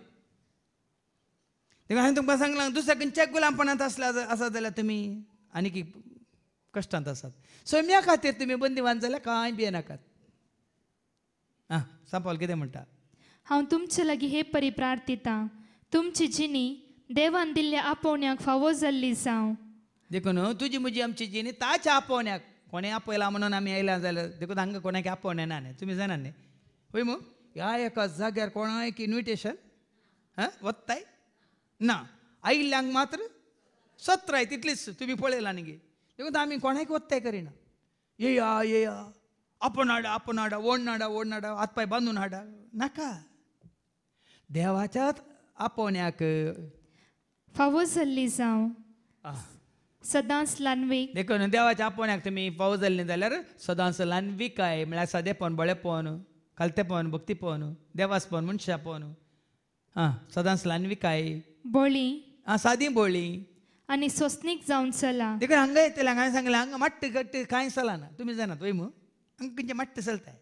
तेका हांवें तुमकां सांगलां दुसऱ्या खंयच्या गुलामपणांत आसला आसा जाल्यार तुमी आनीक कश्टांत आसात सोम्या खातीर तुमी बंदिवान जाल्यार कांय नाकात आं सांपॉल कितें म्हणटा हांव तुमचे लागीं हे परिप्रार्थितां तुमची जिणी देवान दिल्ल्या आपोवण्याक फावो जाल्ली साव देखून तुजी म्हजी आमची जिणी ताच्या आपोवण्याक कोणें आपयला म्हणून आमी आयला जाल्यार देखून हांगा कोणाक आपोवणें ना न्ही तुमी जाणा न्ही होय मू ह्या एका जाग्यार कोणा एक इन्विटेशन हां वत्ताय ना आयिल्ल्यांक मात्र सतराय तितलीच तुम्ही पळयला न्ही देखून आम्ही कोणाक वत्ताय करिना येया येया आपण हाडा आपण हाडा ओण हाडा ओण हाडा हातपाय बांदून हाडा नाका देवाच्याच आपोवण्याक फावोजल्लीजांव सदांच लानवीक देखून देवाच्या आपोवण्याक तुम्ही फावो जाल्ली जाल्यार सदांच लानवीकाय म्हळ्यार पोवन पोवन सादेपण बळेपण कालतेपण भक्तीपण देवासपण मनशापण आं सदांच लानवीकाय बोळी आं सादी बोळी आणि सोसनीक जावन चला देखून हांगा येतले हांगा सांगलें हांगा माट्ट घट्ट कांय चलना तुम्ही जाणात वय मू हांगा खंयचे माट्ट चलताय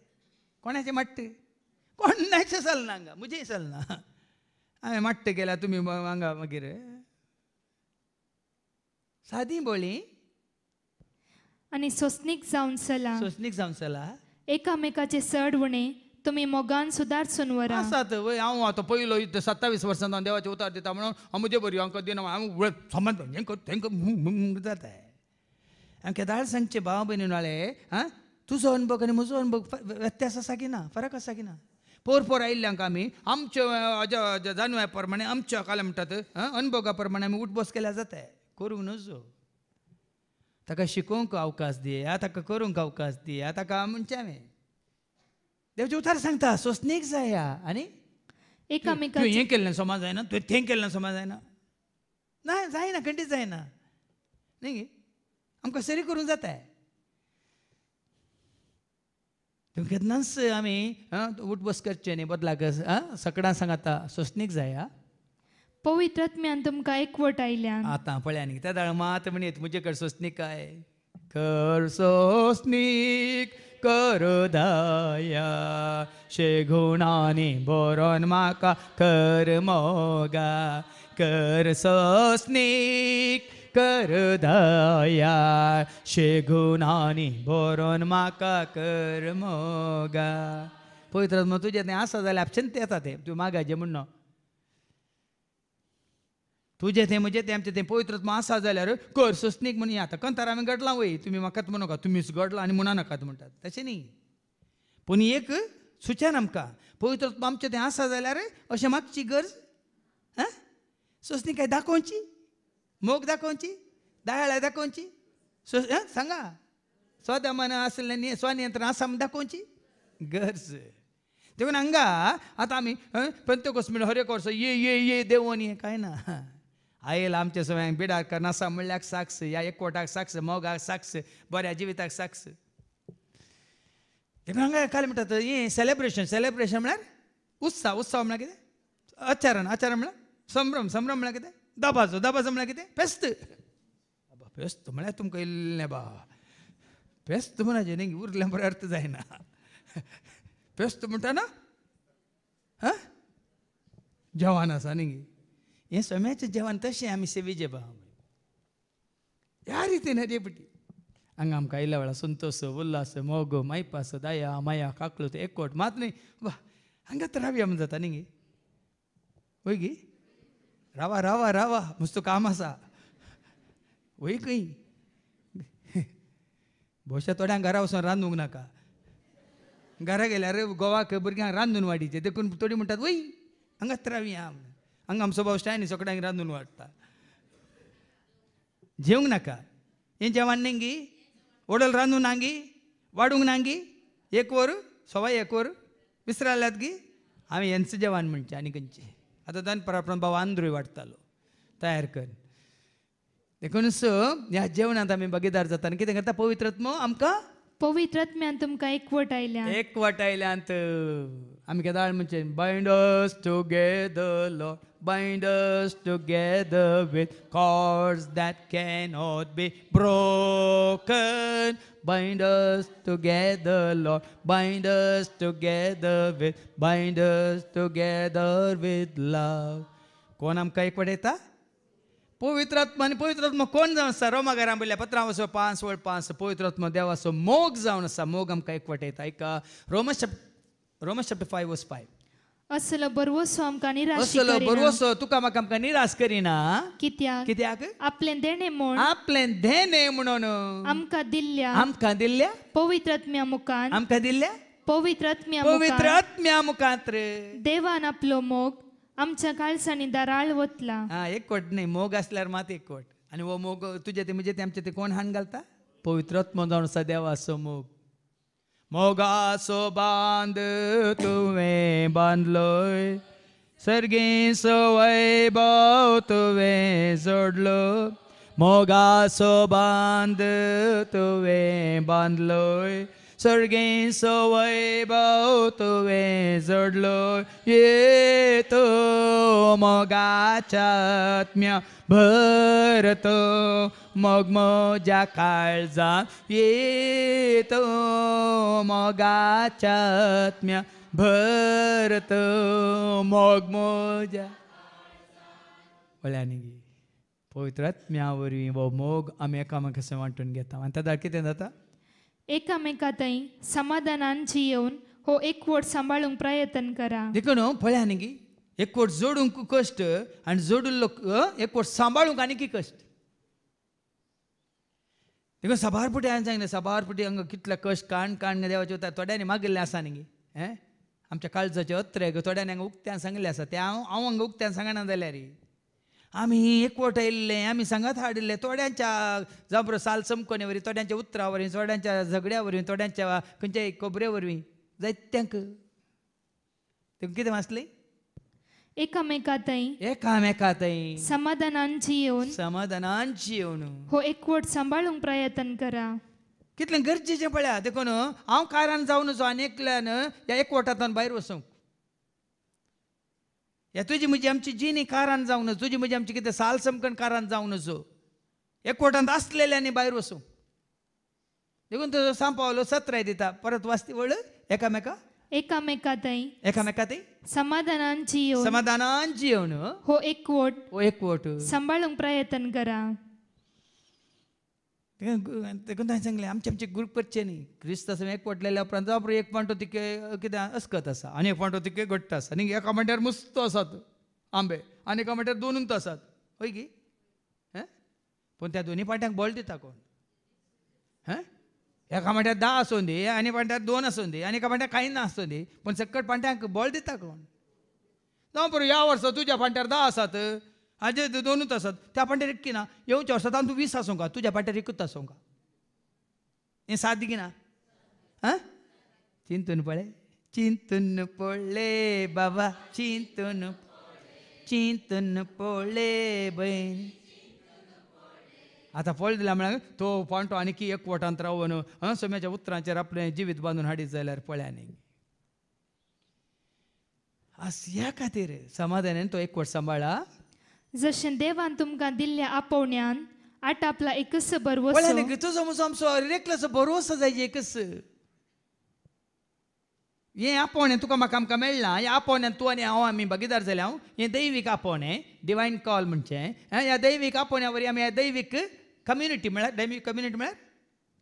कोणाचे माट्ट कोणाचे चलना हांगा म्हजे चलना हांवें माट्ट केला तुम्ही हांगा मागीर साधी बोली आणि सोस्निक जाऊन चला सोस्निक जावन चला एकामेकाचे सड उणे तुम्ही मोगान सुधार सुनवरा आसात वय हांव आता पयलो सत्तावीस वर्सां देवाचे उतार देता म्हणून हांव बरी अंक दिना तेंक केदार सांगचे भाव बहिणी वाळे हा तुजो अणभव आनी म्हजो अणभव व्यत्यास आसा की ना फरक असा की ना पोर पोर आयिल्ल्यांक आमी आमच्या जानव्या प्रमाणे आमच्या काला म्हणटात अणभोगा प्रमाणे आमी उठबोस केल्या जाता नजो ताका शिकोवंक अवकाश दिया ताका करूंक अवकाश दिया ताका हांवें देवचे उतार सांगता सोसनीक जाया आनी एकामेका हें केल्लें समाज जायना तुवें तें केल्लें समाज जायना ना जायना खंडीत जायना न्ही आमकां सरी करूंक जाताय केन्नाच आमी उठ बस करचे न्ही बदलाक सकडां सांगाता सोसनीक जाया पवित्रत्म्यान तुमकां आता आतां पळयान त्या मात म्हणीत म्हजे कर काय कर दया शेगुणानी बरोन माका कर मोगा कर करसोसनीक कर दया शेगुणानी बरोन माका कर मोगा पवित्र तुजें तें आसा जाल्यार आपशन येता तें तूं मागाचें म्हणून तुझे ते म्हणजे ते आमचे ते पवित्रत्व आसा जाल्यार कर सस्नीक म्हणी आतां कंतार हांवें घडला वय तुमी म्हाकात म्हणू नका तुमीच घडला आनी म्हणा नाकात म्हणटात तशें न्ही पूण एक सुचन आमकां पवित्रत्व आमचें थंय आसा जाल्यार अशें मागची गरज आं सस्नी काय दाखोवची मोग दाखोवची दायाळा दाखोवची सस सांगा स्वता मना आसलें स्वनियंत्रण आसा म्हण दाखोवची गरज देखून हांगा आतां आमी पंतकोस म्हणजे हरे कोर्स ये ये ये देवोन ये काय ना आयल आमच्या सवयांक बिडार नासा म्हणल्यार साक्ष या एकवटाक साक्ष मोगाक साक्ष बऱ्या जिविताक साक्ष तेका हांगा काल म्हणटात हे सेलेब्रेशन सेलेब्रेशन म्हळ्यार उत्साह उत्साह म्हळ्यार कितें आचरण आचरण म्हळ्यार संभ्रम संभ्रम म्हळ्यार कितें दबाजो दबाजो म्हळ्यार कितें फेस्त पेस्त म्हळ्यार तुमकां इल्लें बा पेस्त म्हणजे न्ही उरलें बरें अर्थ जायना पेस्त म्हणटा ना जेवण आसा न्ही हे सोम्याचे जेवण तशें आमी सेवेचे या ह्या रितीन देपटी हांगा आमकां आयल्या वेळा संतोष उल्हास मोगो मायपास दाया माया काकलो ते एकोट मात न्ही वा हांगा तर जाता न्ही गे होय गे रावा रावा रावा मस्तो काम आसा वय खंय भोशा थोड्यांक घरा वचोन रांदूंक नाका घरा गेल्यार गोवा भुरग्यांक रांदून वाडीचे देखून थोडी म्हणटात वय हांगाच रावया हांगा आमचो भाव स्टँड सगळ्यांक रांदून वाडटा जेवंक नाका हें जेवण नेंगी ओडल रांदूंक नांगी वाडूंक नांगी एक वर सवाय एक वर विसरल्यात गी हांवें हेंच जेवण म्हणचें आनी खंयचें आतां ताणें परापण भाव आंद्रूय वाडटालो तयार कर देखून स ह्या जेवणांत आमी भागीदार जाता आनी कितें करता पवित्रत्म आमकां पवित्रत्म्यान तुमकां एकवट आयल्या एकवट आयल्यांत आमी केदाळ म्हणचे bind together Lord bind us together with cords that cannot be broken. Bind us together, Lord. Bind us together with, bind us together with love. कोण आमकां एकवट येता पवित्रात्मा आनी पवित्रात्मा कोण जावन आसा रोमा घरां पत्रां पत्रांवचो पांच वळ पांच पवित्रात्मा देवाचो मोग जावन आसा मोग आमकां एकवट येता एक रोमा शब्द रोमा शब्द फायव वस फायव असल बरवसो आमकां निराश असलो करिना. तुका म्हाका आमकां निराश करिना कित्याक कित्याक आपले देणे म्हूण आपलें धेने म्हणून आमकां दिल्ल्या आमकां दिल्ल्या पवित्र आत्म्या मुखान आमकां दिल्ल्या पवित्र आत्म्या पवित्र आत्म्या मुखांत रे देवान आपलो मोग आमच्या काळसांनी दाराळ वतला हा एक कोट नाही मोग असल्यावर मात एक कोट आणि वो मोग तुझे ते म्हणजे ते आमचे ते कोण हाण घालता पवित्रत्म जाऊन आसा असो मोग मोगासो बांध तुवें बांधलोय सर्गी सोय तुवें जोडलो मोगासो बांध तुवें बांधलोय सर्गे सवय तुवे जडलो येतो भर भरतो मग मजा काळजा येतो भर तो मग मोजा वळ्यानी पवित्रात्म्यावरवीं हो मोग आम्ही एकामेक वांटून घेता आणि त्या दाखयतें जाता एकामेकातही समाधानांची येऊन हो एकवट सांभाळून प्रयत्न करा देखून पळया न्ही एकवट जोडूंक कष्ट आणि लोक एकवट सांबाळूंक की कष्ट देखून साबारपुटी हांवें सांगलें साबारपुटी हांगा कितले कश्ट काण काण देवाचे वता थोड्यांनी मागिल्लें आसा न्ही हें आमच्या काळजाचें अत्रे थोड्यांनी हांगा उक्त्यान सांगिल्लें आसा तें हांव हांव हांगा उक्त्यान सांगना जाल्यार आम्ही एकवट आयिल्ले आम्ही सांगत हाडिल्ले थोड्यांच्या जबर साल चमकणे थोड्यांच्या उतरा वरवीं थोड्यांच्या झगड्यावरवी वरवीं थोड्यांच्या खंयच्या खोबरे वरवीं जायत्यांक तुमकां कितें वाचले एकामेका एकामेका समाधानांची येऊन समाधानांची येऊन हो एकवट सांभाळूक प्रयत्न करा कितलें गरजेचें पळया देखून हांव कारान जावन आनी एकल्यान ह्या एकवटांतल्यान भायर वसूंक या तुझी म्हणजे आमची जिनी कारान जावन तुझी म्हणजे आमची किती साल समकण कारान जावन असो एकवटांत असलेल्यांनी भायर वसूं देखून तुजो सांपावलो सत्राय दिता परत वाजती वळ एकामेका एकामेका थंय एकामेका थंय समाधानान हो एकवट हो एकवट सांभाळून प्रयत्न करा तेका सांगले आमचे आमचे ग्रूप करचे न्ही क्रिस्त आसा एक पडलेल्या उपरांत बाबरो एक पांटो तिके कितें असकत आसा आनी एक पांटो तिके घट्ट आसा आनी एका मांड्यार मस्त आसात आंबे आनी एका दोन दोनूच आसात हय की पूण त्या दोनी पांट्यांक बळ दिता कोण हं एका मांट्यार धा आसूं दी आनी पांट्यार दोन आसूं दी आनी एका पांट्यार कांय ना आसूं दी पूण सकट पांट्यांक बळ दिता कोण जावं बरो ह्या वर्सा तुज्या पांट्यार धा आसात अजय दोनूच असत त्या एक की ना येवच्या वर्सांत तूं वीस आसूंक तुज्या पाटी रिकूच आसूंक हें की ना आं चिंतून पळे चिंतून पडले बाबा चिंतून चिंतन पडले बयन आतां पळ दिला म्हळ्यार तो पांटो आणखी एक वटांत रावन हां सोम्याच्या उतरांचेर आपलें जिवीत बांदून हाडीत जाल्यार पळय आनीक आस ह्या खातीर समाधानान तो एक वट सांबाळा जशें देवान तुमकां दिल्ल्या आपोवण्यान आट आपला एकस बरवस Olha, nega, tu somos um só, तुका म्हाका आमकां मेळना ह्या आपोण्यान तूं आनी हांव आमी भागीदार जाले हांव हें दैवीक आपोवणें डिवायन कॉल म्हणचें ह्या दैवीक आपोवण्या वरी आमी ह्या दैवीक कम्युनिटी म्हळ्यार दैवीक कम्युनिटी म्हळ्यार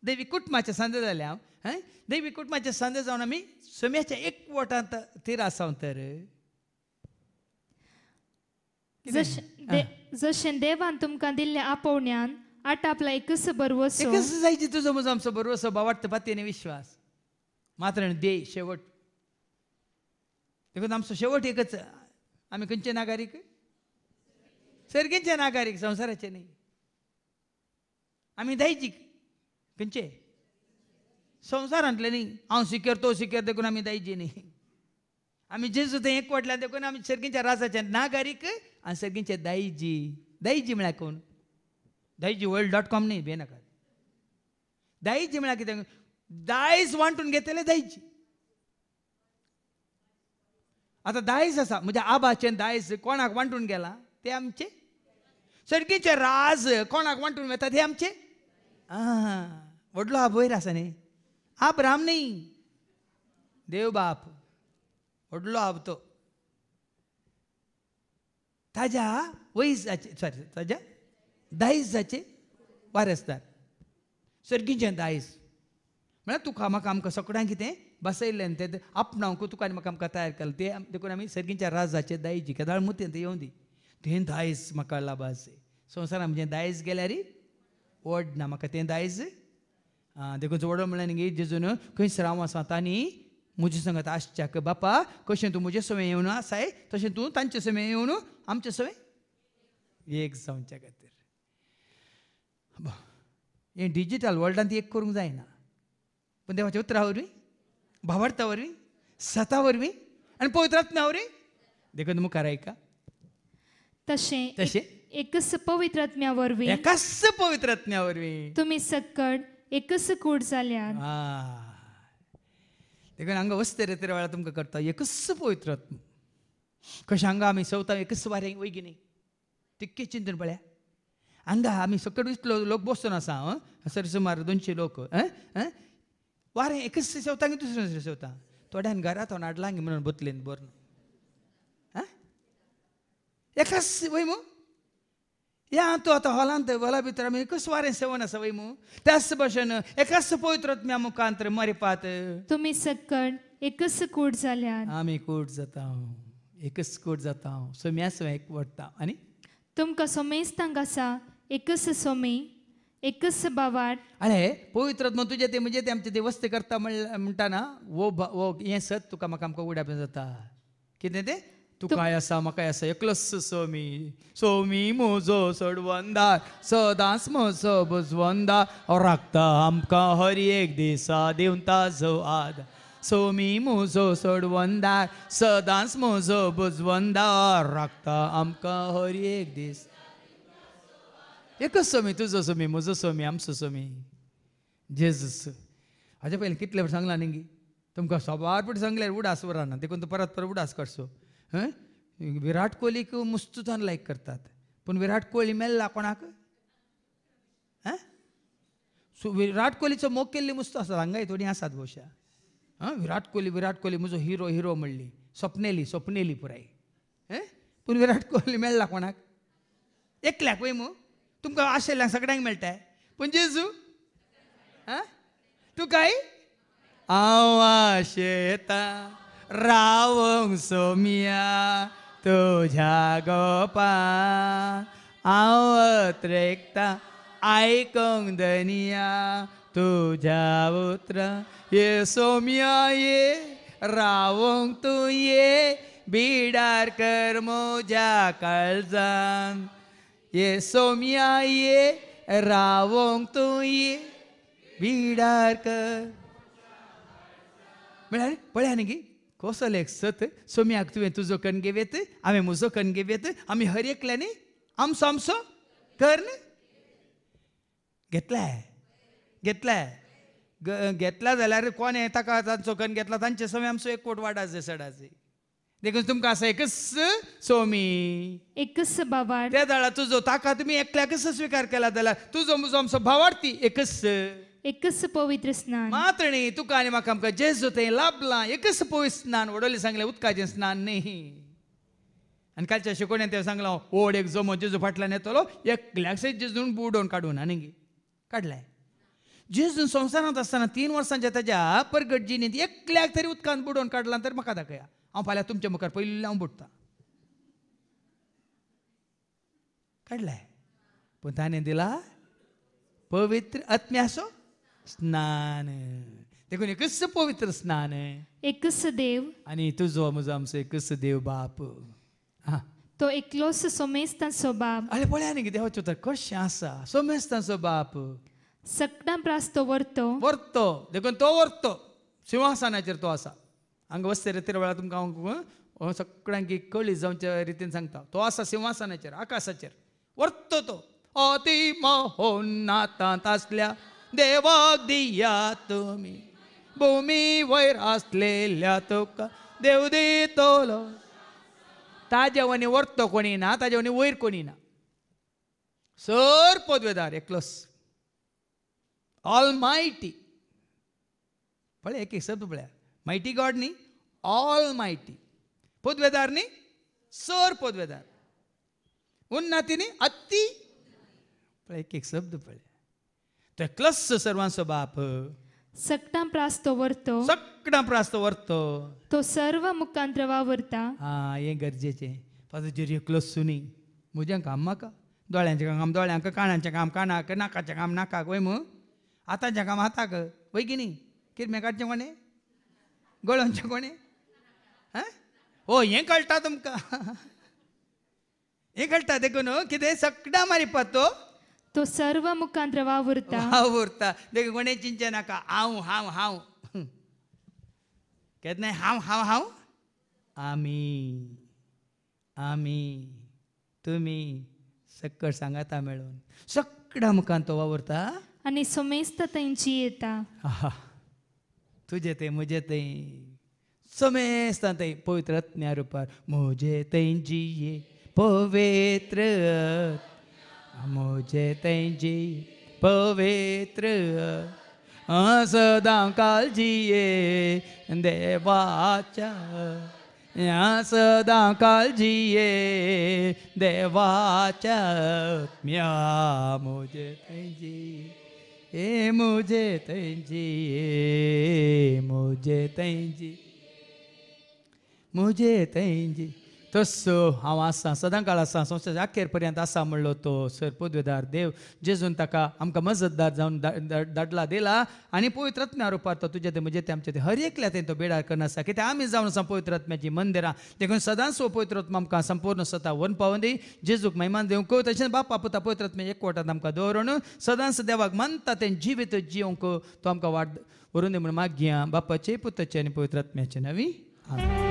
दैवीक कुटुंबाचे संद जालें हांव हय दैवीक कुटुंबाचे संद जावन आमी सोम्याच्या एकवटांत तिरास आसांव तर जश देवान तुमकां दिल्ले आपवण्यान आट आपला एकच बरवस एकच जायची तुझं मुजो आमचो बरो सोबा वाटतं पा विश्वास मात्र दे शेवट देखून आमचो शेवट एकच आम्ही खंयचे नागारीक सर्गेचे नागरिक संसाराचे नाही आम्ही दायजीक खंयचे संवसारांतले न्ही हांव सिकेर तो सिकेर देखून आम्ही दायजी न्ही आमी जे सुद्धा एकवटल्यान देखून आमी सरगींच्या राजाचे नागारीक आणि सर्गींचे दाईजी दाईजी म्हळ्यार कोण दाईजी वर्ल्ड डॉट कॉम न्ही भियेनाकात दाईजी म्हळ्यार कितें दायज वांटून घेतले दाईजी आता दायज असा म्हणजे आबाचे दायज कोणाक वांटून गेला ते आमचे सर्गीचे राज कोणाक वांटून घेतात हे आमचे आं व्हडलो आबोयर आसा न्ही आब राम न्ही देव बाप ఒడ్లో ఆవుతో తాజా వయసు సారీ తాజా दाईसाचे वारें आसतात सर्गीचें दायज म्हळ्यार तुका म्हाका आमकां सगळ्यांक कितें बसयल्लें तें आपणावंक तुका आनी म्हाका आमकां तयार केलें तें देखून आमी सर्गीच्या राजाचे दाईजी केदाळ मुतें तें येवन दी तें दायज म्हाका लाभास संवसारांत म्हजें दायज गेल्यार ओड ना म्हाका तें दायज आं देखून ओड म्हणल्यार न्ही जेजून म्हजे संगत आसच्याक बापा कशें तूं म्हजे सवय येवन आसाय तशें तूं तांचे सवय येवन आमचे सवय एक जावच्या खातीर हें डिजिटल वर्ल्डांत एक करूंक जायना पूण देवाच्या उतरा वरवीं भावार्था वरवीं सता वरवीं आनी पवित्रात्म्या वरवीं देखून मुखार आयका तशें तशें एकच पवित्रात्म्या वरवीं एकाच पवित्रात्म्या वरवीं तुमी सक्कड एकच कूड हा देखून हांगा रे रेतेर वेळार तुमकां करता एकच पवित्र कशें हांगा आमी सवता एकच वारें वयगी न्ही चिंतून चिंतन पळया हांगा आमी सकट इतलो लोक बसून आसा सर सुमार दोनशे लोक वारें एकच सेवता की दुसरें दुसरें थोड्यान घरा तोंडाडलां गे म्हणून बतलेन बरं एकाच वय मग या हॉलांत भितर యాంతో అత హొలాంత బలబిత్రము కుస్వారస్యవన సవైము त्याच भाषेनं एकाच पवित्रत्म्या मुखांतर मरिपात तुमी सक्कण एकच कूट जाल्यात आमी कूट जाता एकच कूट जाता हांव सोम्या एक वाडटा आनी तुमकां सोमेस तांग आसा एकच सोमे एकच बावाट आनी पवित्रत्म तुजे ते म्हणजे ते आमचे ते करता म्हणटा ना वो वो हें सत तुका म्हाका आमकां उडापें जाता कितें तें काय आसा असा आसा एकलस समी सोमी मोजो सोडवंदार सदांच म्हजो बुजवंदार राखता आमकां हर एक दिसा देवता जो आद सोमी मोजो सडवंदा सदांच मोजो बुजवंदार राखता आमकां हर एक दीस एकच सोमी तुजो सोमी म्हजो सोमी आमचो सोमी जेजस हाज्या पयलीं कितले सांगला न्ही तुमकां सोबार पट सांगल्यार उडास वराना देखून तूं परत परत उडास करसो विराट कोहलीक मुस्तुतान लायक करतात पण विराट कोहली मेल्ला कोणाक आं सो विराट कोहलीचो मोग केल्ली मुस्त आसात हांगाय थोडी आसात भोवशा विराट कोहली विराट कोहली म्हजो हिरो हिरो म्हणली सपनेली सपनेली पुराय हं पूण विराट कोहली मेळ्ळा कोणाक एकल्याक पळय मू तुमकां आशिल्ल्यांक सगळ्यांक मेळटाय पूण जेजू आं तूं काय हांव शेता रावंग सोमिया तुझ्या गोपा आवत्रेकता आयकंग दनिया तुझ्या उत्र ये सोमिया ये रावण तू ये बिडार कर मोजा काळजान ये सोमिया ये रावण तू ये बिडार कर म्हळ्यार पळया न्ही सो मी आग तुम्ही तुझं कण tuzo kan आम्ही मुझं कण kan gevete, आम्ही हर एकल्याने आमचं आमचं कर्ण घेतलाय घेतलाय घेतला जाल्यार कोण आहे ताका तांचो कण घेतला तांचे सोमी आमचो एक कोट वाडाचे सडाचे देखून तुमकां आसा एकच सोमी एकच बाबा त्या जाळा तुजो ताका तुमी कसं स्वीकार केला जाल्यार तुजो मुजो आमचो भावार्थी एकच एकच पवित्र स्नान మాత్రని తుకాని మకంక జేజుతే लाभला एकच पवित्र स्नान वडोले सांगले उदकाचे स्नान नाही आनी कालच्या शिकवण्यात तें ओड एक जमो जेजू फाटल्यान येतलो एकल्याक जेजून काढून काढून गे काढलाय जेजून संसारात असताना तीन वर्सांच्या ताज्या एक एकल्याक तरी उदकांत बुडोन काढला तर म्हाका दाखया हा फाल्यां तुमच्या मुखार पयलीं हांव बुडता काढलाय पण त्याने दिला पवित्र आत्म्यासो स्नान देखून एकच पवित्र स्नान आहे एकच देव आणि तुझो मुजो आमचो एकच देव बाप हा तो एकलोस सोमेस तांचो बाप आले पळया न्ही देवा चोता कशें आसा सोमेस तांचो बाप सकडां प्रास तो वरतो वरतो देखून तो व्हरतो सिंहासनाचेर तो आसा हांगा वस्ते रेतेर वेळार तुमकां हांव सगळ्यांक एक कळी जावच्या रितीन सांगता तो आसा सिंहासनाचेर आकाशाचेर वरतो तो अति मोहोन्नातांत असल्या दिया तुम्ही वैर असलेल्या तो का देव दे तोलो ताजेवणी वरतो कोणी ना ताजेवणी वयर कोणी ना सर पदवेदार एकलोस ऑल मायटी पळय एक एक शब्द पळया मायटी गॉड न्ही ऑल मायटी पदवेदार न्ही सर पदवेदार उन्नाती न्ही अत्ती पळय एक एक शब्द पळय क्लस सर्वांचं बाप सकटा प्रास्तो वरतो सकटा प्रास्तो वरतो तो सर्व मुखांतर वावरता हा हे गरजेचे फादर जेर एकलोस सुनी म्हज्या काम म्हाका दोळ्यांचें काम दोळ्यांक कानांचे काम कानाक नाकाचें काम नाकाक वय मू आतांचें काम हाताक वय की न्ही कोणी कोणे कोणी कोणे आं ओ हो, हें कळटा तुमकां हें कळटा देखून हो, कितें सकडां मारी पातो तो सर्व मुखांतर वावुरता वावुरता देख कोणी चिंचे नाका हांव हांव हांव कहते नाही हांव हांव हांव आम्ही आम्ही तुम्ही सक्कळ सांगाता मेळून सगळ्या मुखांत तो वावुरता आणि समेस्त त्यांची येता तुझे ते मुझे ते समेस्त ते पवित्र ज्ञारूपार मुझे तेंची ये पवित्र मुझे तंहिंजी पवित्र सदा काल जिए देवाचा सदा काल जिए देवाचा म्या मुझे तेजी ए मुझे तेजी ए मुझे तेजी मुझे तेजी ತಸ್ಸು ಅವ ಆಸ ಸದಾಂಕಾಳ ಆಸ ಸಂಸ್ಥೆ ಅಕ್ಕೇರ್ पर्यंत आसा म्हणलो सर पदवेदार देव जेजून ताका आमकां मजतदार जावन दाडला दिला आनी पवित्रत्म्या रुपात तो तुजे ते म्हणजे ते ते हर एकल्या ते तो बेडार करनासा कित्याक आमी जावन आसा पवित्रत्म्याची मंदिरां देखून सदांच हो पवित्रत्म आमकां संपूर्ण सता वन पावन दी जेजूक महिमान देवंक तशेंच बापा पुता पवित्रत्म्या एक वोटांत आमकां दवरून सदांच देवाक मानता तें जिवीत जिवंक तो आमकां वाड व्हरून दे म्हूण मागया बापाचे पुताचे आनी पवित्रत्म्याचे नवी आमी